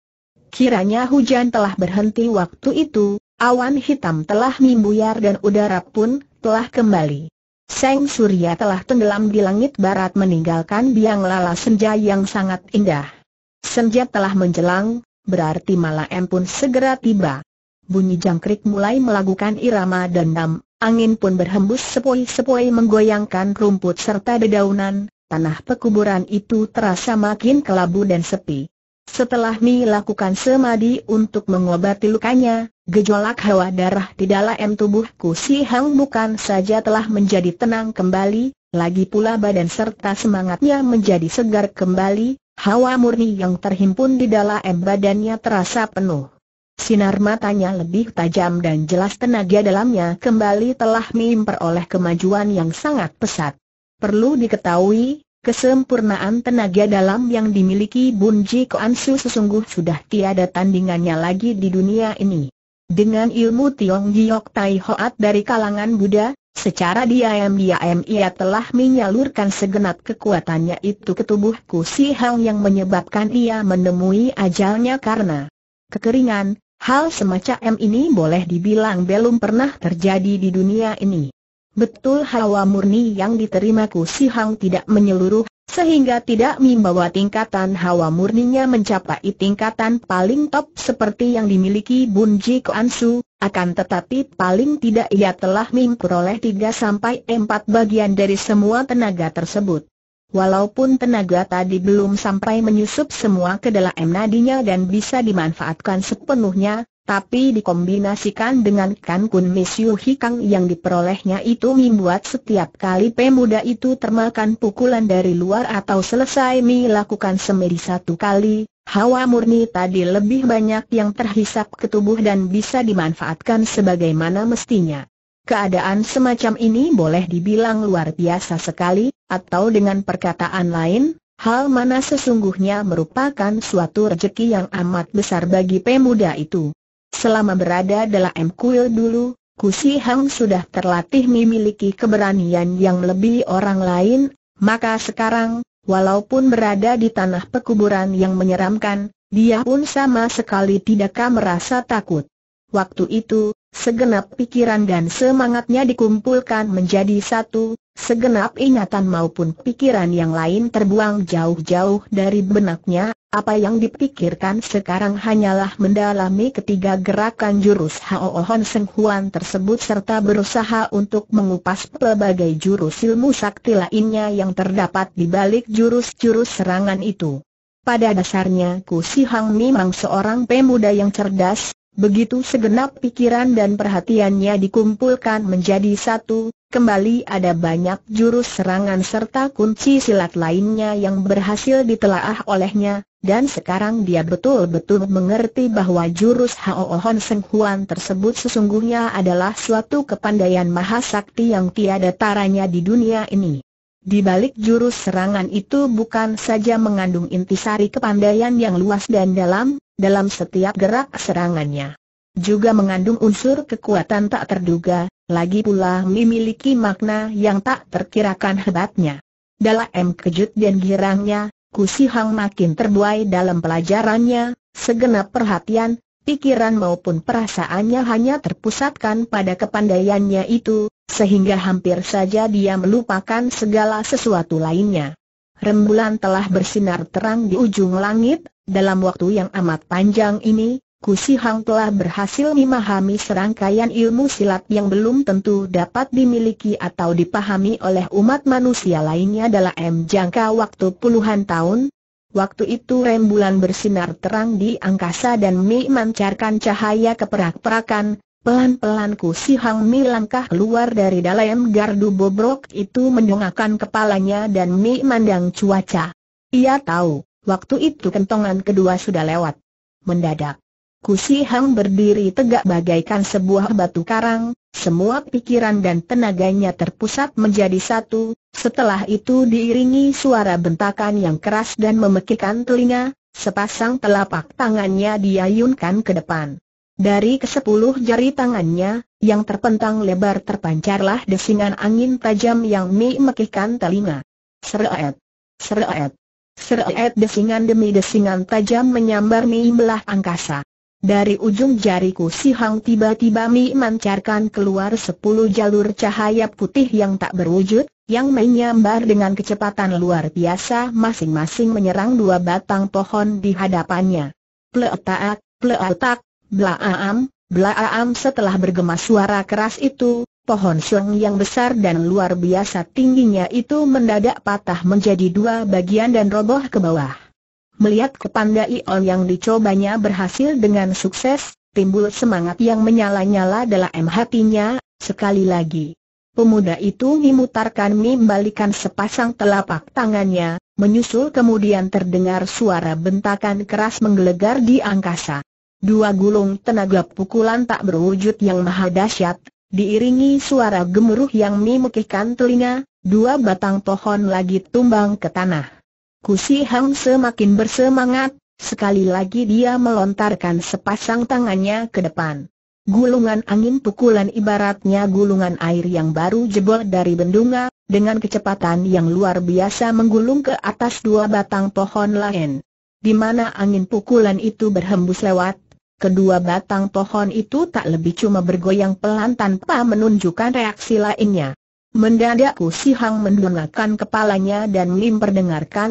Kiranya hujan telah berhenti waktu itu, Awan hitam telah membuyar dan udara pun telah kembali. Seng Surya telah tenggelam di langit barat meninggalkan biang lala senja yang sangat indah. Senja telah menjelang, berarti malam pun segera tiba. Bunyi jangkrik mulai melakukan irama dendam, angin pun berhembus sepoi-sepoi menggoyangkan rumput serta dedaunan, tanah pekuburan itu terasa makin kelabu dan sepi. Setelah Mi lakukan semadi untuk mengobati lukanya, gejolak hawa darah di dalam tubuhku si Hang bukan saja telah menjadi tenang kembali, lagi pula badan serta semangatnya menjadi segar kembali, hawa murni yang terhimpun di dalam badannya terasa penuh. Sinar matanya lebih tajam dan jelas tenaga dalamnya kembali telah Mi memperoleh kemajuan yang sangat pesat. Perlu diketahui, Kesempurnaan tenaga dalam yang dimiliki Bun Ji Koan sesungguh sudah tiada tandingannya lagi di dunia ini. Dengan ilmu Tiong Giok Tai Hoat dari kalangan Buddha, secara diam-diam ia telah menyalurkan segenap kekuatannya itu ke tubuh Ku Si Hang yang menyebabkan ia menemui ajalnya karena kekeringan, hal semacam ini boleh dibilang belum pernah terjadi di dunia ini. Betul hawa murni yang diterimaku Ku Si Hang tidak menyeluruh, sehingga tidak membawa tingkatan hawa murninya mencapai tingkatan paling top seperti yang dimiliki Bun Ji Kuan akan tetapi paling tidak ia telah memperoleh 3-4 bagian dari semua tenaga tersebut. Walaupun tenaga tadi belum sampai menyusup semua ke dalam nadinya dan bisa dimanfaatkan sepenuhnya, tapi dikombinasikan dengan Kan Kun Misiu Hikang yang diperolehnya itu membuat setiap kali pemuda itu termakan pukulan dari luar atau selesai melakukan semedi satu kali, hawa murni tadi lebih banyak yang terhisap ke tubuh dan bisa dimanfaatkan sebagaimana mestinya. Keadaan semacam ini boleh dibilang luar biasa sekali, atau dengan perkataan lain, hal mana sesungguhnya merupakan suatu rejeki yang amat besar bagi pemuda itu. Selama berada dalam kuil dulu, Kusi Hang sudah terlatih memiliki keberanian yang lebih orang lain, maka sekarang, walaupun berada di tanah pekuburan yang menyeramkan, dia pun sama sekali tidakkah merasa takut. Waktu itu, segenap pikiran dan semangatnya dikumpulkan menjadi satu, segenap ingatan maupun pikiran yang lain terbuang jauh-jauh dari benaknya, apa yang dipikirkan sekarang hanyalah mendalami ketiga gerakan jurus Hao Hon Seng Huan tersebut serta berusaha untuk mengupas pelbagai jurus ilmu sakti lainnya yang terdapat di balik jurus-jurus serangan itu. Pada dasarnya Ku Si Hang memang seorang pemuda yang cerdas, begitu segenap pikiran dan perhatiannya dikumpulkan menjadi satu, Kembali ada banyak jurus serangan serta kunci silat lainnya yang berhasil ditelaah olehnya, dan sekarang dia betul-betul mengerti bahwa jurus Hao Hon Seng Huan tersebut sesungguhnya adalah suatu kepandaian maha sakti yang tiada taranya di dunia ini. Di balik jurus serangan itu bukan saja mengandung intisari kepandaian yang luas dan dalam, dalam setiap gerak serangannya. Juga mengandung unsur kekuatan tak terduga, lagi pula memiliki makna yang tak terkirakan hebatnya. Dalam kejut dan girangnya, Kusi Hang makin terbuai dalam pelajarannya, segenap perhatian, pikiran maupun perasaannya hanya terpusatkan pada kepandaiannya itu, sehingga hampir saja dia melupakan segala sesuatu lainnya. Rembulan telah bersinar terang di ujung langit, dalam waktu yang amat panjang ini, Kusi Hang telah berhasil memahami serangkaian ilmu silat yang belum tentu dapat dimiliki atau dipahami oleh umat manusia lainnya dalam jangka waktu puluhan tahun. Waktu itu rembulan bersinar terang di angkasa dan Mi mancarkan cahaya keperak-perakan. Pelan-pelan Kusi Hang Mi langkah keluar dari dalam gardu bobrok itu mendongakkan kepalanya dan Mi mandang cuaca. Ia tahu, waktu itu kentongan kedua sudah lewat. Mendadak, Kusi Hang berdiri tegak bagaikan sebuah batu karang, semua pikiran dan tenaganya terpusat menjadi satu, setelah itu diiringi suara bentakan yang keras dan memekikan telinga, sepasang telapak tangannya diayunkan ke depan. Dari kesepuluh jari tangannya, yang terpentang lebar terpancarlah desingan angin tajam yang memekikan telinga. Seret, seret, seret desingan demi desingan tajam menyambar mi belah angkasa. Dari ujung jariku si Hang tiba-tiba memancarkan keluar sepuluh jalur cahaya putih yang tak berwujud, yang menyambar dengan kecepatan luar biasa masing-masing menyerang dua batang pohon di hadapannya. Pleotak, pleotak, blaaam, blaaam setelah bergema suara keras itu, Pohon siung yang besar dan luar biasa tingginya itu mendadak patah menjadi dua bagian dan roboh ke bawah. Melihat kepandai Ion yang dicobanya berhasil dengan sukses, timbul semangat yang menyala-nyala dalam hatinya, sekali lagi. Pemuda itu memutarkan membalikan sepasang telapak tangannya, menyusul kemudian terdengar suara bentakan keras menggelegar di angkasa. Dua gulung tenaga pukulan tak berwujud yang maha dahsyat, diiringi suara gemuruh yang memekihkan telinga, dua batang pohon lagi tumbang ke tanah. Kusi Hang semakin bersemangat, sekali lagi dia melontarkan sepasang tangannya ke depan. Gulungan angin pukulan ibaratnya gulungan air yang baru jebol dari bendunga, dengan kecepatan yang luar biasa menggulung ke atas dua batang pohon lain. Di mana angin pukulan itu berhembus lewat, kedua batang pohon itu tak lebih cuma bergoyang pelan tanpa menunjukkan reaksi lainnya. Mendadak Si Hang mendongakkan kepalanya dan Lim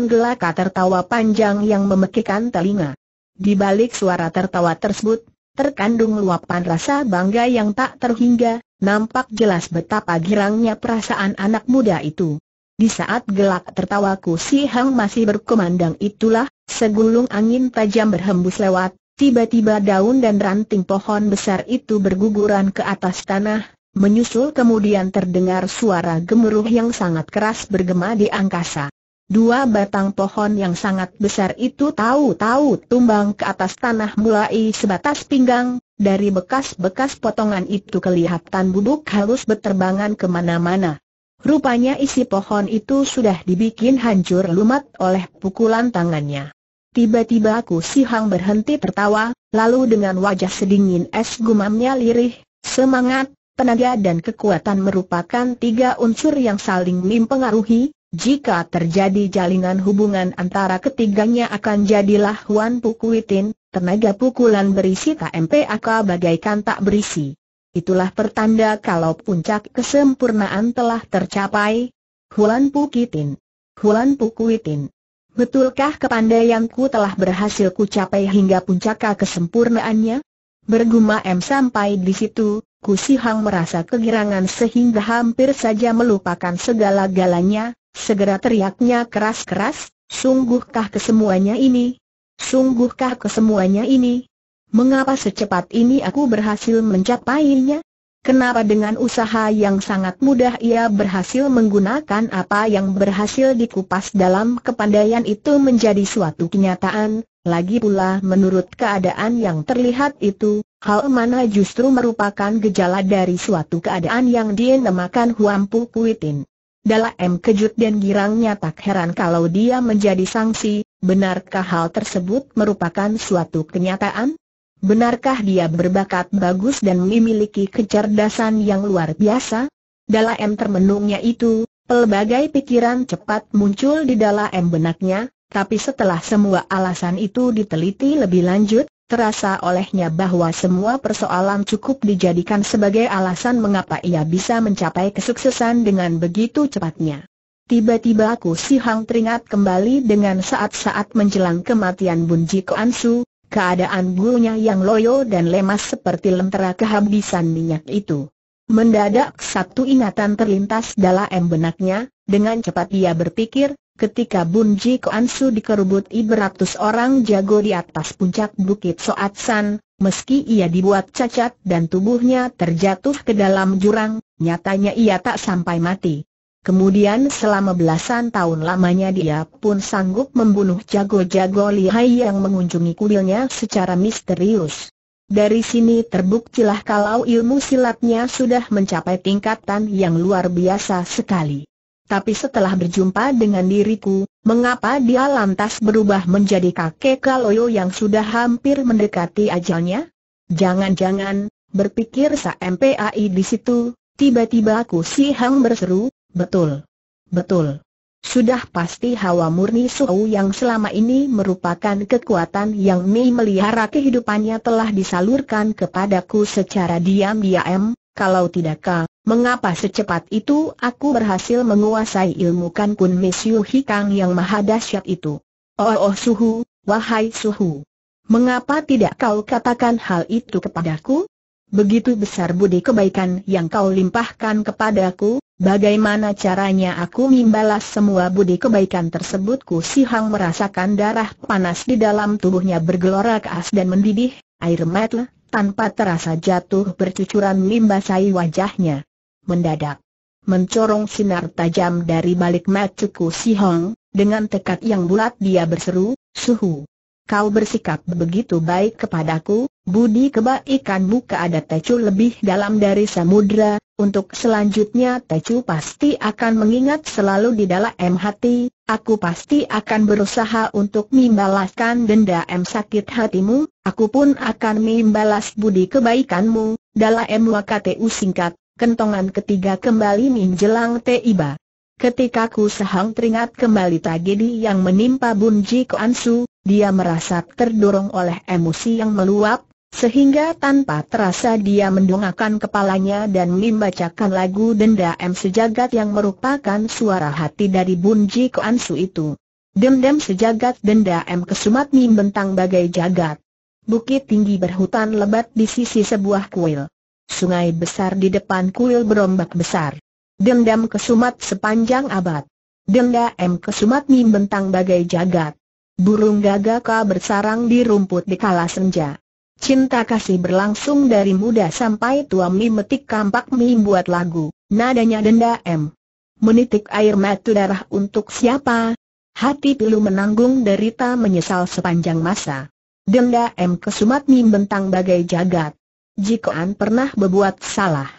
gelak tertawa panjang yang memekikan telinga. Di balik suara tertawa tersebut, terkandung luapan rasa bangga yang tak terhingga, nampak jelas betapa girangnya perasaan anak muda itu. Di saat gelak tertawa Si Hang masih berkumandang itulah, segulung angin tajam berhembus lewat, tiba-tiba daun dan ranting pohon besar itu berguguran ke atas tanah, Menyusul kemudian terdengar suara gemuruh yang sangat keras bergema di angkasa. Dua batang pohon yang sangat besar itu tahu-tahu tumbang ke atas tanah mulai sebatas pinggang, dari bekas-bekas potongan itu kelihatan bubuk halus berterbangan kemana-mana. Rupanya isi pohon itu sudah dibikin hancur lumat oleh pukulan tangannya. Tiba-tiba aku sihang berhenti tertawa, lalu dengan wajah sedingin es gumamnya lirih, semangat, Tenaga dan kekuatan merupakan tiga unsur yang saling mempengaruhi, jika terjadi jalinan hubungan antara ketiganya akan jadilah Huan Pukuitin, tenaga pukulan berisi KMPAK bagaikan tak berisi. Itulah pertanda kalau puncak kesempurnaan telah tercapai. Huan Pukuitin. Huan Pukuitin. Betulkah kepandaianku telah berhasil kucapai hingga puncak kesempurnaannya? Bergumam sampai di situ, Hang merasa kegirangan sehingga hampir saja melupakan segala-galanya, segera teriaknya keras-keras, sungguhkah kesemuanya ini? Sungguhkah kesemuanya ini? Mengapa secepat ini aku berhasil mencapainya? Kenapa dengan usaha yang sangat mudah ia berhasil menggunakan apa yang berhasil dikupas dalam kepandaian itu menjadi suatu kenyataan, lagi pula menurut keadaan yang terlihat itu, Hal mana justru merupakan gejala dari suatu keadaan yang dinamakan Huampu Kuitin. Dalaem kejut dan girangnya tak heran kalau dia menjadi sanksi. benarkah hal tersebut merupakan suatu kenyataan? Benarkah dia berbakat bagus dan memiliki kecerdasan yang luar biasa? Dalaem termenungnya itu, pelbagai pikiran cepat muncul di dalam benaknya, tapi setelah semua alasan itu diteliti lebih lanjut, terasa olehnya bahwa semua persoalan cukup dijadikan sebagai alasan mengapa ia bisa mencapai kesuksesan dengan begitu cepatnya. Tiba-tiba aku si Hang teringat kembali dengan saat-saat menjelang kematian Bunji Koansu, keadaan gurunya yang loyo dan lemas seperti lentera kehabisan minyak itu. Mendadak satu ingatan terlintas dalam benaknya, dengan cepat ia berpikir, Ketika Bun Ji Koansu dikerubuti beratus orang jago di atas puncak Bukit Soat San, meski ia dibuat cacat dan tubuhnya terjatuh ke dalam jurang, nyatanya ia tak sampai mati. Kemudian selama belasan tahun lamanya dia pun sanggup membunuh jago-jago lihai yang mengunjungi kuilnya secara misterius. Dari sini terbuktilah kalau ilmu silatnya sudah mencapai tingkatan yang luar biasa sekali tapi setelah berjumpa dengan diriku, mengapa dia lantas berubah menjadi kakek Kaloyo yang sudah hampir mendekati ajalnya? Jangan-jangan, berpikir sa MPAI di situ, tiba-tiba aku si Hang berseru, betul, betul. Sudah pasti hawa murni suhu yang selama ini merupakan kekuatan yang Mei melihara kehidupannya telah disalurkan kepadaku secara diam-diam, kalau tidak kau, mengapa secepat itu aku berhasil menguasai ilmu kan pun Mesiu Hikang yang maha dahsyat itu? Oh, oh suhu, wahai suhu. Mengapa tidak kau katakan hal itu kepadaku? Begitu besar budi kebaikan yang kau limpahkan kepadaku, Bagaimana caranya aku membalas semua budi kebaikan tersebut Ku Sihang merasakan darah panas di dalam tubuhnya bergelora keas dan mendidih, air mata tanpa terasa jatuh bercucuran limbasai wajahnya. Mendadak. Mencorong sinar tajam dari balik matuku si Hong, dengan tekad yang bulat dia berseru, Suhu. Kau bersikap begitu baik kepadaku, budi kebaikanmu ke ada Tecu lebih dalam dari samudra, untuk selanjutnya Tecu pasti akan mengingat selalu di dalam hati, Aku pasti akan berusaha untuk membalaskan denda dendam sakit hatimu, aku pun akan membalas budi kebaikanmu, dalam WKTU singkat, kentongan ketiga kembali menjelang tiba. Ketika Ku sehang teringat kembali tragedi yang menimpa Bunji Ji dia merasa terdorong oleh emosi yang meluap, sehingga tanpa terasa dia mendongakkan kepalanya dan membacakan lagu Denda M Sejagat yang merupakan suara hati dari Bunji Ansu itu. Dendam sejagat denda M kesumat mim bentang bagai jagat. Bukit tinggi berhutan lebat di sisi sebuah kuil. Sungai besar di depan kuil berombak besar. Dendam kesumat sepanjang abad. Denda M kesumat mim bentang bagai jagat. Burung gagaka bersarang di rumput di kala senja. Cinta kasih berlangsung dari muda sampai tua Mi metik kampak Mi buat lagu, nadanya denda M. Menitik air mata darah untuk siapa? Hati pilu menanggung derita menyesal sepanjang masa. Denda M kesumat Mi bentang bagai jagat. Jika an pernah berbuat salah.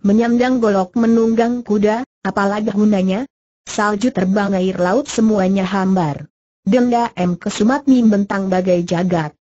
Menyandang golok menunggang kuda, apalagi gunanya? Salju terbang air laut semuanya hambar. Denda M kesumat Mi bentang bagai jagat.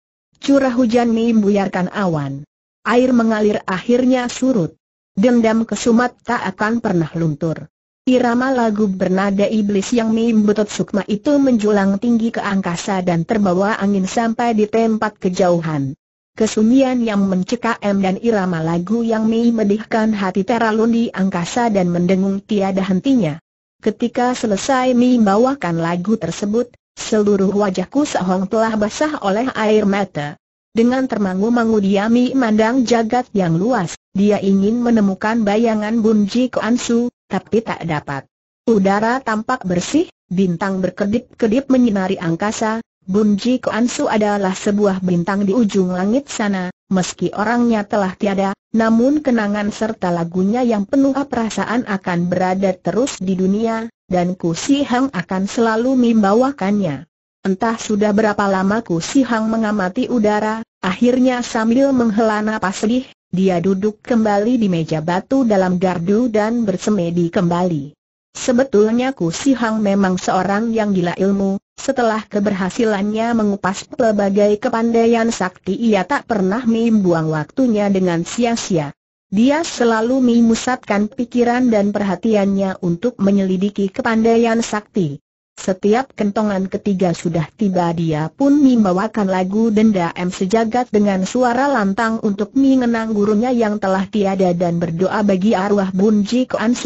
Curah hujan membuyarkan awan. Air mengalir akhirnya surut. Dendam kesumat tak akan pernah luntur. Irama lagu bernada iblis yang membutut sukma itu menjulang tinggi ke angkasa dan terbawa angin sampai di tempat kejauhan. Kesunyian yang mencekam dan irama lagu yang Mei hati teralun di angkasa dan mendengung tiada hentinya. Ketika selesai Mei lagu tersebut, Seluruh wajahku sahong telah basah oleh air mata. Dengan termangu-mangu dia memandang jagat yang luas, dia ingin menemukan bayangan Bunji Koansu, tapi tak dapat. Udara tampak bersih, bintang berkedip-kedip menyinari angkasa, Bunji Koansu adalah sebuah bintang di ujung langit sana, meski orangnya telah tiada, namun kenangan serta lagunya yang penuh perasaan akan berada terus di dunia, dan Ku Si Hang akan selalu membawakannya. Entah sudah berapa lama Ku Si Hang mengamati udara, akhirnya sambil menghela napas sedih, dia duduk kembali di meja batu dalam gardu dan bersemedi kembali. Sebetulnya Ku Si Hang memang seorang yang gila ilmu, setelah keberhasilannya mengupas pelbagai kepandaian sakti ia tak pernah membuang waktunya dengan sia-sia. Dia selalu memusatkan pikiran dan perhatiannya untuk menyelidiki kepandaian sakti. Setiap kentongan ketiga sudah tiba dia pun membawakan lagu denda M sejagat dengan suara lantang untuk mengenang gurunya yang telah tiada dan berdoa bagi arwah Bunji Koan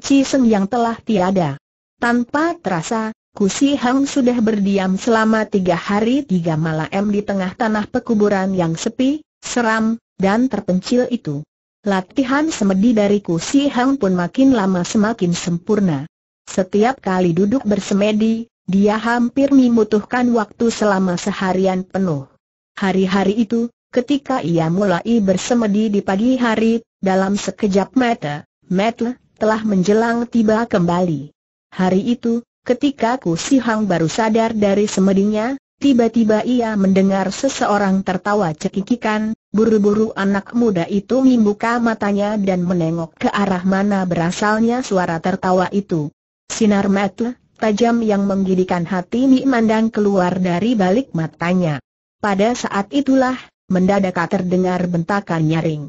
Ciseng yang telah tiada. Tanpa terasa, Kusi Hang sudah berdiam selama tiga hari tiga malam di tengah tanah pekuburan yang sepi, seram, dan terpencil itu. Latihan semedi dari Ku Si Hang pun makin lama semakin sempurna. Setiap kali duduk bersemedi, dia hampir membutuhkan waktu selama seharian penuh. Hari-hari itu, ketika ia mulai bersemedi di pagi hari, dalam sekejap mata, mata telah menjelang tiba kembali. Hari itu, ketika Ku Si Hang baru sadar dari semedinya, tiba-tiba ia mendengar seseorang tertawa cekikikan, Buru-buru anak muda itu membuka matanya dan menengok ke arah mana berasalnya suara tertawa itu. Sinar mata tajam yang menggidikan hati Mi mandang keluar dari balik matanya. Pada saat itulah, mendadak terdengar bentakan nyaring.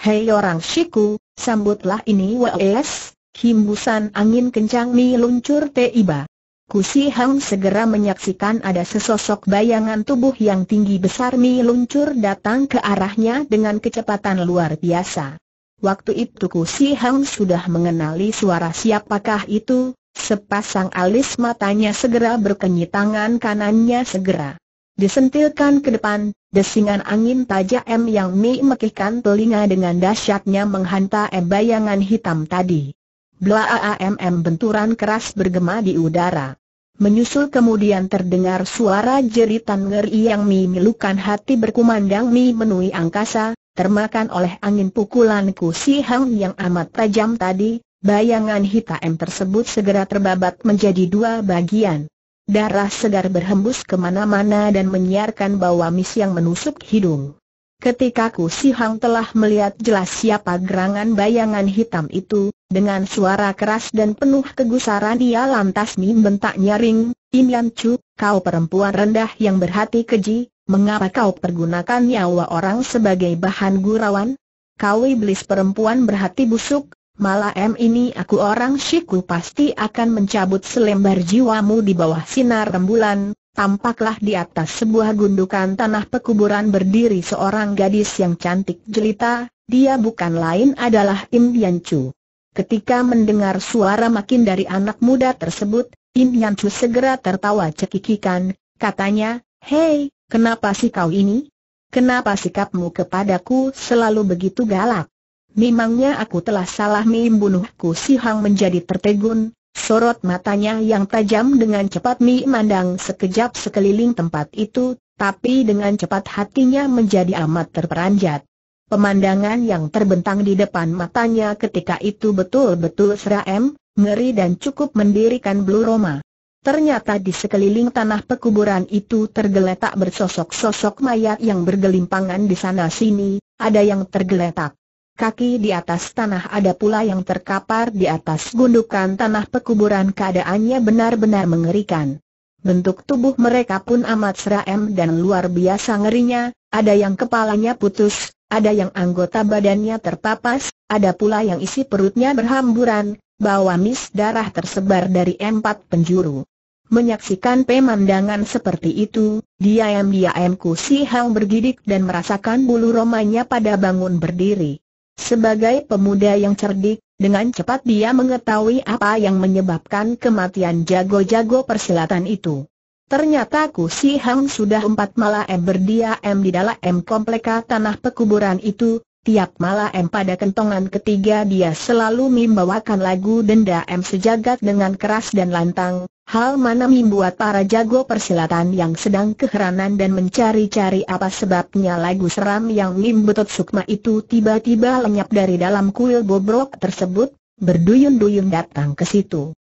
Hei orang siku, sambutlah ini WS, himbusan angin kencang Mi luncur tiba. Kusi Hang segera menyaksikan ada sesosok bayangan tubuh yang tinggi besar meluncur datang ke arahnya dengan kecepatan luar biasa. Waktu itu Kusi Hang sudah mengenali suara siapakah itu, sepasang alis matanya segera berkenyit tangan kanannya segera. Disentilkan ke depan, desingan angin tajam yang Mi mekihkan telinga dengan dahsyatnya menghantam bayangan hitam tadi. Blaamm benturan keras bergema di udara. Menyusul kemudian terdengar suara jeritan ngeri yang memilukan hati berkumandang mi menui angkasa, termakan oleh angin pukulanku si hang yang amat tajam tadi, bayangan hitam tersebut segera terbabat menjadi dua bagian. Darah segar berhembus kemana-mana dan menyiarkan bau amis yang menusuk hidung. Ketika Ku Si Hang telah melihat jelas siapa gerangan bayangan hitam itu, dengan suara keras dan penuh kegusaran ia lantas membentak nyaring, Im Yan Chu, kau perempuan rendah yang berhati keji, mengapa kau pergunakan nyawa orang sebagai bahan gurauan? Kau iblis perempuan berhati busuk, malah malam ini aku orang syiku pasti akan mencabut selembar jiwamu di bawah sinar rembulan. Tampaklah di atas sebuah gundukan tanah pekuburan berdiri seorang gadis yang cantik jelita, dia bukan lain adalah Im Yan Chu. Ketika mendengar suara makin dari anak muda tersebut, Im Yan Chu segera tertawa cekikikan, katanya, Hei, kenapa sih kau ini? Kenapa sikapmu kepadaku selalu begitu galak? Memangnya aku telah salah membunuhku si Hang menjadi tertegun, Sorot matanya yang tajam dengan cepat Mi mandang sekejap sekeliling tempat itu, tapi dengan cepat hatinya menjadi amat terperanjat. Pemandangan yang terbentang di depan matanya ketika itu betul-betul seram, ngeri dan cukup mendirikan Blue Roma. Ternyata di sekeliling tanah pekuburan itu tergeletak bersosok-sosok mayat yang bergelimpangan di sana-sini, ada yang tergeletak. Kaki di atas tanah ada pula yang terkapar di atas gundukan tanah pekuburan keadaannya benar-benar mengerikan. Bentuk tubuh mereka pun amat seram dan luar biasa ngerinya, ada yang kepalanya putus, ada yang anggota badannya terpapas, ada pula yang isi perutnya berhamburan, bawa mis darah tersebar dari empat penjuru. Menyaksikan pemandangan seperti itu, diam-diam Ku Si Hang bergidik dan merasakan bulu romanya pada bangun berdiri. Sebagai pemuda yang cerdik, dengan cepat dia mengetahui apa yang menyebabkan kematian jago-jago persilatan itu. Ternyata Ku Si Hang sudah empat malam berdiam di dalam kompleka tanah pekuburan itu, tiap malam pada kentongan ketiga dia selalu membawakan lagu denda M sejagat dengan keras dan lantang, hal mana membuat para jago persilatan yang sedang keheranan dan mencari-cari apa sebabnya lagu seram yang Mim Sukma itu tiba-tiba lenyap dari dalam kuil bobrok tersebut, berduyun-duyun datang ke situ.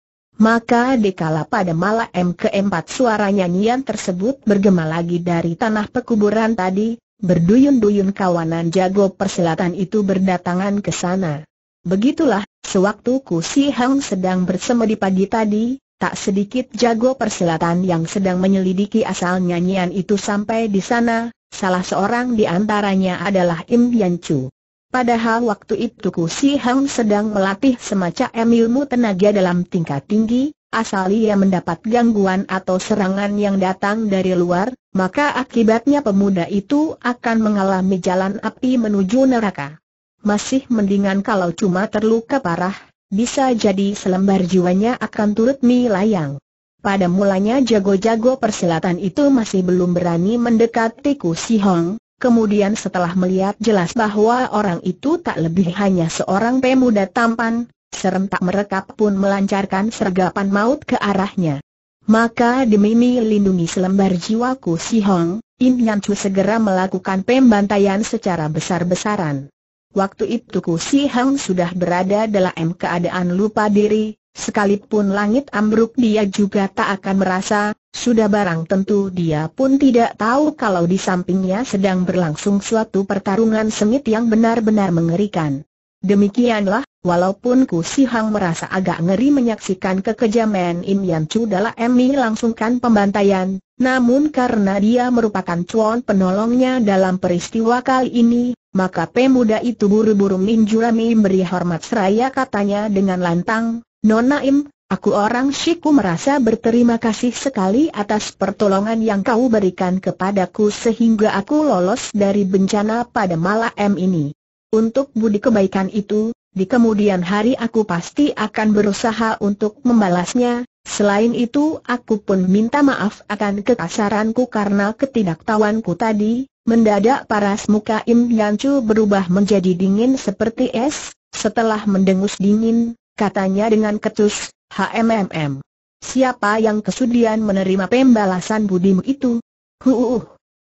Maka dekala pada malam keempat suara nyanyian tersebut bergema lagi dari tanah pekuburan tadi, berduyun-duyun kawanan jago persilatan itu berdatangan ke sana. Begitulah, sewaktu Ku Si Hang sedang bersemedi pagi tadi, tak sedikit jago persilatan yang sedang menyelidiki asal nyanyian itu sampai di sana, salah seorang di antaranya adalah Im Yan Chu. Padahal waktu itu Ku Si Hang sedang melatih semacam ilmu tenaga dalam tingkat tinggi, asal ia mendapat gangguan atau serangan yang datang dari luar, maka akibatnya pemuda itu akan mengalami jalan api menuju neraka. Masih mendingan kalau cuma terluka parah, bisa jadi selembar jiwanya akan turut melayang. Pada mulanya jago-jago persilatan itu masih belum berani mendekati Ku Si Hong, Kemudian setelah melihat jelas bahwa orang itu tak lebih hanya seorang pemuda tampan, serentak mereka pun melancarkan sergapan maut ke arahnya. Maka demi melindungi selembar jiwaku si Hong, In Yan Chu segera melakukan pembantaian secara besar-besaran. Waktu itu Ku Si Hong sudah berada dalam keadaan lupa diri, sekalipun langit ambruk dia juga tak akan merasa, sudah barang tentu dia pun tidak tahu kalau di sampingnya sedang berlangsung suatu pertarungan sengit yang benar-benar mengerikan. Demikianlah, walaupun Ku Si Hang merasa agak ngeri menyaksikan kekejaman Im Yan Chu dalam Emi langsungkan pembantaian, namun karena dia merupakan cuan penolongnya dalam peristiwa kali ini, maka pemuda itu buru-buru minjurami beri hormat seraya katanya dengan lantang, Nona Im, Aku orang Shiku merasa berterima kasih sekali atas pertolongan yang kau berikan kepadaku sehingga aku lolos dari bencana pada malam ini. Untuk budi kebaikan itu, di kemudian hari aku pasti akan berusaha untuk membalasnya. Selain itu aku pun minta maaf akan kekasaranku karena ketidaktahuanku tadi. Mendadak paras muka Im Yancu berubah menjadi dingin seperti es, setelah mendengus dingin, katanya dengan ketus, HMMM. Siapa yang kesudian menerima pembalasan budimu itu? Huuuh.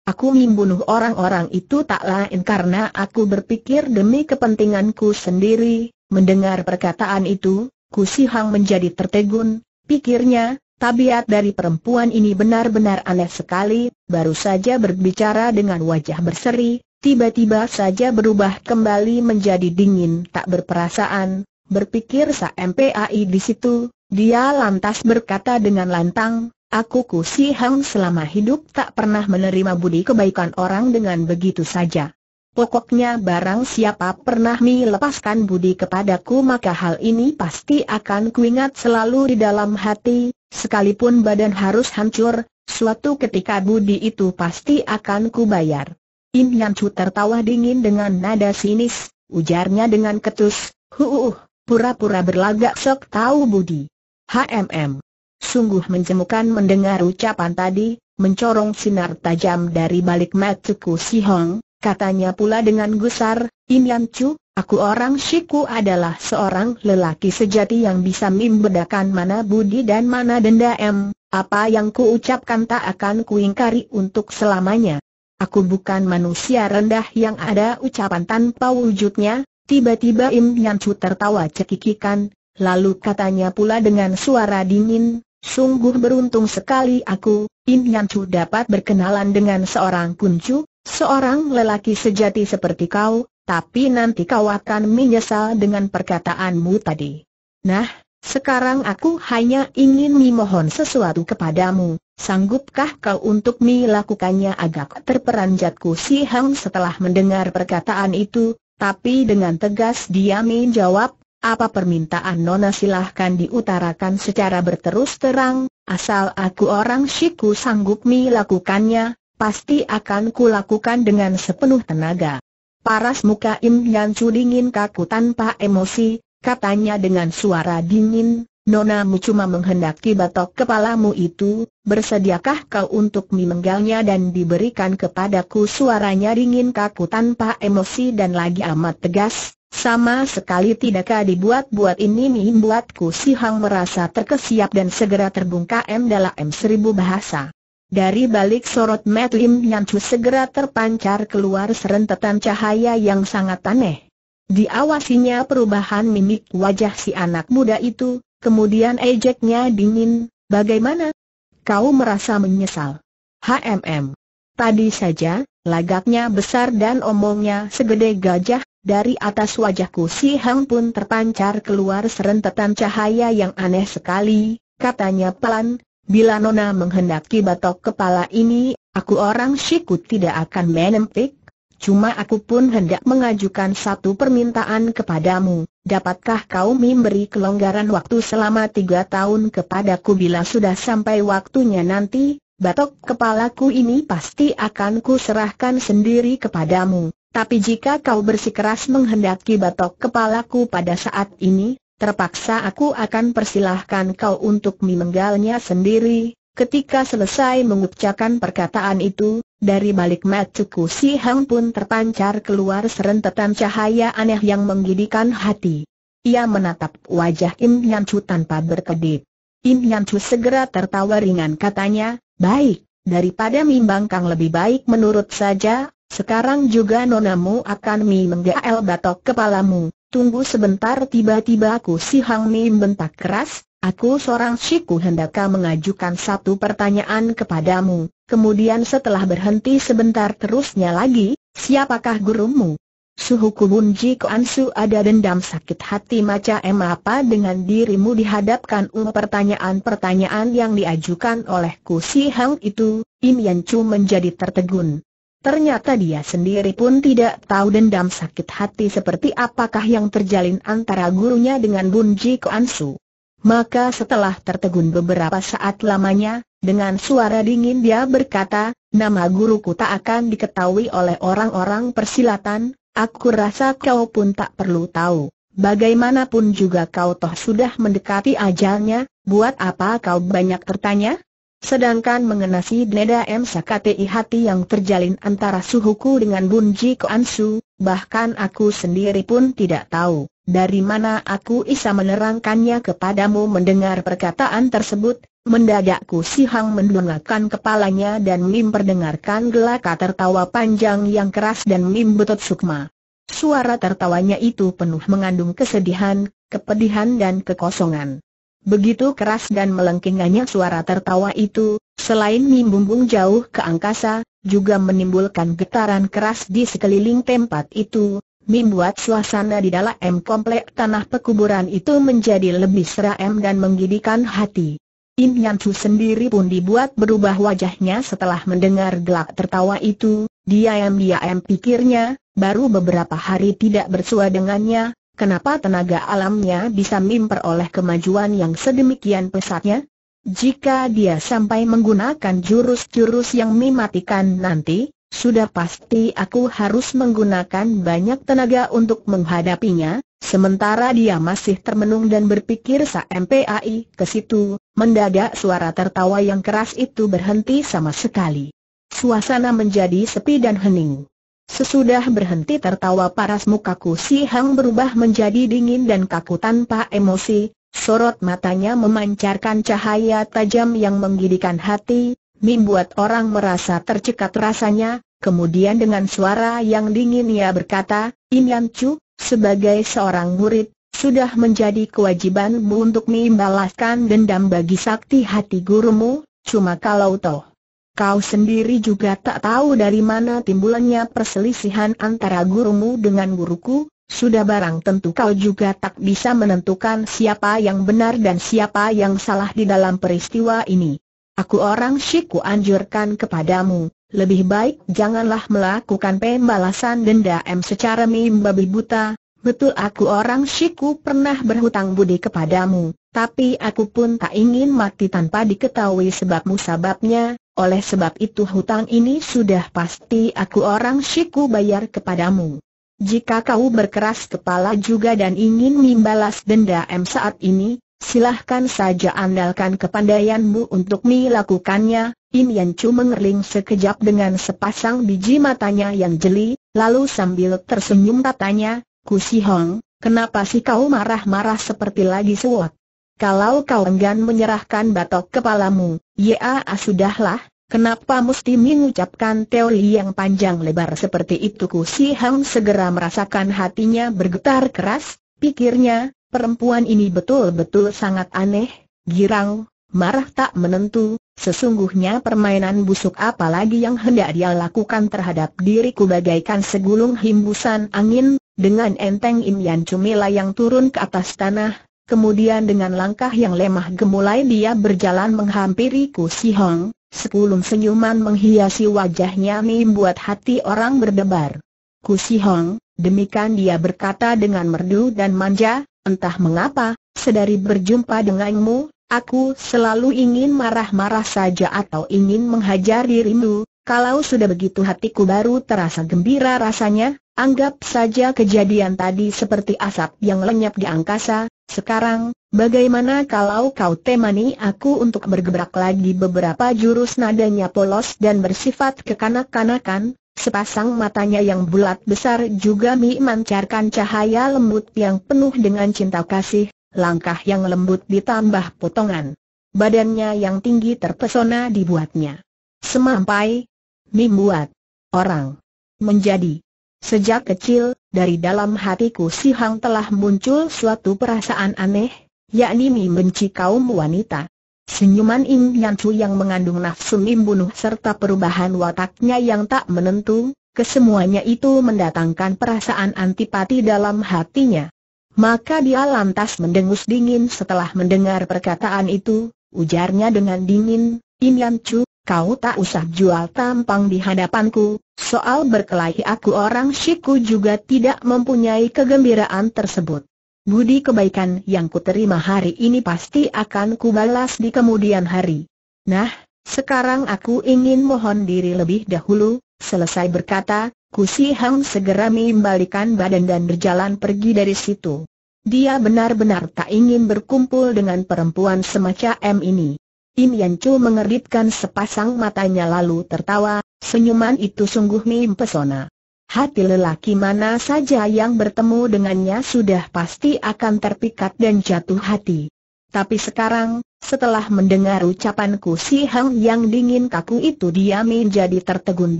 Aku membunuh orang-orang itu tak lain karena aku berpikir demi kepentinganku sendiri. Mendengar perkataan itu, ku Kusihang menjadi tertegun, pikirnya, Tabiat dari perempuan ini benar-benar aneh sekali, baru saja berbicara dengan wajah berseri, tiba-tiba saja berubah kembali menjadi dingin tak berperasaan, berpikir Sa MPAI di situ, dia lantas berkata dengan lantang, Aku Ku Si Hang selama hidup tak pernah menerima budi kebaikan orang dengan begitu saja. Pokoknya barang siapa pernah melepaskan budi kepadaku maka hal ini pasti akan kuingat selalu di dalam hati, sekalipun badan harus hancur, suatu ketika budi itu pasti akan kubayar. Im Yan Chu tertawa dingin dengan nada sinis, ujarnya dengan ketus, huuh, pura-pura berlagak sok tahu budi. HMM. Sungguh menjemukan mendengar ucapan tadi, mencorong sinar tajam dari balik mataku si Hong, katanya pula dengan gusar, Im Yan Chu, aku orang Shiku adalah seorang lelaki sejati yang bisa membedakan mana budi dan mana denda M, apa yang kuucapkan tak akan kuingkari untuk selamanya. Aku bukan manusia rendah yang ada ucapan tanpa wujudnya, Tiba-tiba Im Nyan Chu tertawa cekikikan, lalu katanya pula dengan suara dingin, Sungguh beruntung sekali aku, Im Yan Chu dapat berkenalan dengan seorang kuncu, seorang lelaki sejati seperti kau, tapi nanti kau akan menyesal dengan perkataanmu tadi. Nah, sekarang aku hanya ingin memohon sesuatu kepadamu, sanggupkah kau untuk melakukannya agak terperanjatku si Hang setelah mendengar perkataan itu, tapi dengan tegas dia menjawab, apa permintaan Nona silahkan diutarakan secara berterus terang, asal aku orang Shiku sanggup melakukannya, pasti akan kulakukan dengan sepenuh tenaga. Paras muka Im Yansu dingin kaku tanpa emosi, katanya dengan suara dingin, Nona mu cuma menghendaki batok kepalamu itu, bersediakah kau untuk memenggalnya dan diberikan kepadaku suaranya dingin kaku tanpa emosi dan lagi amat tegas, sama sekali tidakkah dibuat-buat ini membuatku si Hang merasa terkesiap dan segera terbungkam dalam m seribu bahasa. Dari balik sorot Matt Lim Nyan Chu segera terpancar keluar serentetan cahaya yang sangat aneh. Diawasinya perubahan mimik wajah si anak muda itu, Kemudian ejeknya dingin, bagaimana? Kau merasa menyesal. HMM. Tadi saja, lagaknya besar dan omongnya segede gajah, dari atas wajahku si Hang pun terpancar keluar serentetan cahaya yang aneh sekali, katanya pelan, bila Nona menghendaki batok kepala ini, aku orang siku tidak akan menempik, cuma aku pun hendak mengajukan satu permintaan kepadamu. Dapatkah kau memberi kelonggaran waktu selama tiga tahun kepadaku bila sudah sampai waktunya nanti, batok kepalaku ini pasti akan ku serahkan sendiri kepadamu. Tapi jika kau bersikeras menghendaki batok kepalaku pada saat ini, terpaksa aku akan persilahkan kau untuk memenggalnya sendiri, Ketika selesai mengucapkan perkataan itu, dari balik Matsuku Si Hang pun terpancar keluar serentetan cahaya aneh yang menggidikan hati. Ia menatap wajah Im Nyan Chu tanpa berkedip. Im Nyan Chu segera tertawa ringan katanya, Baik, daripada mimbang kang lebih baik menurut saja, sekarang juga nonamu akan mi menggael batok kepalamu. Tunggu sebentar tiba-tiba aku si Hang Mi bentak keras, Aku seorang siku hendakkah mengajukan satu pertanyaan kepadamu, kemudian setelah berhenti sebentar terusnya lagi, siapakah gurumu? Suhu Kubunji Koansu ada dendam sakit hati macam apa dengan dirimu dihadapkan um pertanyaan-pertanyaan yang diajukan oleh Ku Si Hang itu, Im Yan Chu menjadi tertegun. Ternyata dia sendiri pun tidak tahu dendam sakit hati seperti apakah yang terjalin antara gurunya dengan Bunji Koansu. Maka setelah tertegun beberapa saat lamanya, dengan suara dingin dia berkata, nama guruku tak akan diketahui oleh orang-orang persilatan, aku rasa kau pun tak perlu tahu. Bagaimanapun juga kau toh sudah mendekati ajalnya, buat apa kau banyak tertanya? Sedangkan mengenasi Dneda M. Sakati hati yang terjalin antara suhuku dengan Bunji Koansu, bahkan aku sendiri pun tidak tahu. Dari mana aku bisa menerangkannya kepadamu mendengar perkataan tersebut, Mendadakku Si Hang mendongakkan kepalanya dan Mim perdengarkan gelaka tertawa panjang yang keras dan Mim betut sukma. Suara tertawanya itu penuh mengandung kesedihan, kepedihan dan kekosongan. Begitu keras dan melengkingannya suara tertawa itu, selain Mim bumbung jauh ke angkasa, juga menimbulkan getaran keras di sekeliling tempat itu, membuat suasana di dalam komplek tanah pekuburan itu menjadi lebih seram dan menggidikan hati. Im Yan sendiri pun dibuat berubah wajahnya setelah mendengar gelak tertawa itu, Dia dia diam pikirnya, baru beberapa hari tidak bersua dengannya, kenapa tenaga alamnya bisa memperoleh kemajuan yang sedemikian pesatnya? Jika dia sampai menggunakan jurus-jurus yang mematikan nanti, sudah pasti aku harus menggunakan banyak tenaga untuk menghadapinya, sementara dia masih termenung dan berpikir sampai ke situ, mendadak suara tertawa yang keras itu berhenti sama sekali. Suasana menjadi sepi dan hening. Sesudah berhenti tertawa paras mukaku si Hang berubah menjadi dingin dan kaku tanpa emosi, sorot matanya memancarkan cahaya tajam yang menggidikan hati, buat orang merasa tercekat rasanya, kemudian dengan suara yang dingin ia berkata, In Yan Chu, sebagai seorang murid, sudah menjadi kewajibanmu untuk membalaskan dendam bagi sakti hati gurumu, cuma kalau toh. Kau sendiri juga tak tahu dari mana timbulannya perselisihan antara gurumu dengan guruku, sudah barang tentu kau juga tak bisa menentukan siapa yang benar dan siapa yang salah di dalam peristiwa ini. Aku orang Shiku anjurkan kepadamu, lebih baik janganlah melakukan pembalasan denda M secara mimbabi buta, betul aku orang Shiku pernah berhutang budi kepadamu, tapi aku pun tak ingin mati tanpa diketahui sebabmu sebabnya, oleh sebab itu hutang ini sudah pasti aku orang Shiku bayar kepadamu. Jika kau berkeras kepala juga dan ingin membalas denda M saat ini, Silahkan saja andalkan kepandaianmu untuk melakukannya. Im Yan Chu mengerling sekejap dengan sepasang biji matanya yang jeli, lalu sambil tersenyum katanya, Si Hong, kenapa sih kau marah-marah seperti lagi sewot? Kalau kau enggan menyerahkan batok kepalamu, ya sudahlah, kenapa mesti mengucapkan teori yang panjang lebar seperti itu Si Hong segera merasakan hatinya bergetar keras, pikirnya, Perempuan ini betul-betul sangat aneh, girang, marah tak menentu, sesungguhnya permainan busuk apalagi yang hendak dia lakukan terhadap diriku bagaikan segulung himbusan angin, dengan enteng Imian Cumila yang turun ke atas tanah, kemudian dengan langkah yang lemah gemulai dia berjalan menghampiriku si Hong, sepulung senyuman menghiasi wajahnya membuat hati orang berdebar. Ku si Hong, demikian dia berkata dengan merdu dan manja, Entah mengapa, sedari berjumpa denganmu, aku selalu ingin marah-marah saja atau ingin menghajar dirimu, kalau sudah begitu hatiku baru terasa gembira rasanya, anggap saja kejadian tadi seperti asap yang lenyap di angkasa, sekarang, bagaimana kalau kau temani aku untuk bergebrak lagi beberapa jurus nadanya polos dan bersifat kekanak-kanakan, Sepasang matanya yang bulat besar juga memancarkan cahaya lembut yang penuh dengan cinta kasih, langkah yang lembut ditambah potongan. Badannya yang tinggi terpesona dibuatnya. Semampai, membuat orang menjadi. Sejak kecil, dari dalam hatiku si Hang telah muncul suatu perasaan aneh, yakni membenci kaum wanita. Senyuman Im Yan Chu yang mengandung nafsu membunuh serta perubahan wataknya yang tak menentu, kesemuanya itu mendatangkan perasaan antipati dalam hatinya. Maka dia lantas mendengus dingin setelah mendengar perkataan itu, ujarnya dengan dingin, Im Yan Chu, kau tak usah jual tampang di hadapanku, soal berkelahi aku orang Shiku juga tidak mempunyai kegembiraan tersebut. Budi kebaikan yang kuterima hari ini pasti akan kubalas di kemudian hari. Nah, sekarang aku ingin mohon diri lebih dahulu, selesai berkata, Kusi Hang segera membalikan badan dan berjalan pergi dari situ. Dia benar-benar tak ingin berkumpul dengan perempuan semacam ini. Im Yan Chu mengeritkan sepasang matanya lalu tertawa, senyuman itu sungguh mempesona hati lelaki mana saja yang bertemu dengannya sudah pasti akan terpikat dan jatuh hati. Tapi sekarang, setelah mendengar ucapanku si Hang yang dingin kaku itu dia menjadi tertegun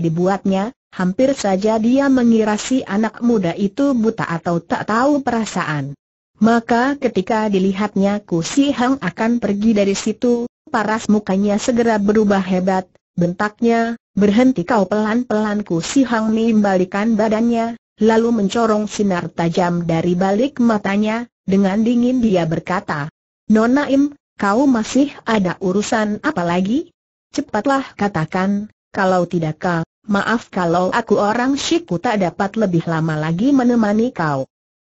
dibuatnya, hampir saja dia mengira si anak muda itu buta atau tak tahu perasaan. Maka ketika dilihatnya ku si Hang akan pergi dari situ, paras mukanya segera berubah hebat, Bentaknya, berhenti kau pelan-pelan ku si Hang Mi membalikan badannya, lalu mencorong sinar tajam dari balik matanya, dengan dingin dia berkata, Nona Im, kau masih ada urusan apa lagi? Cepatlah katakan, kalau tidak kau, maaf kalau aku orang Shiku tak dapat lebih lama lagi menemani kau.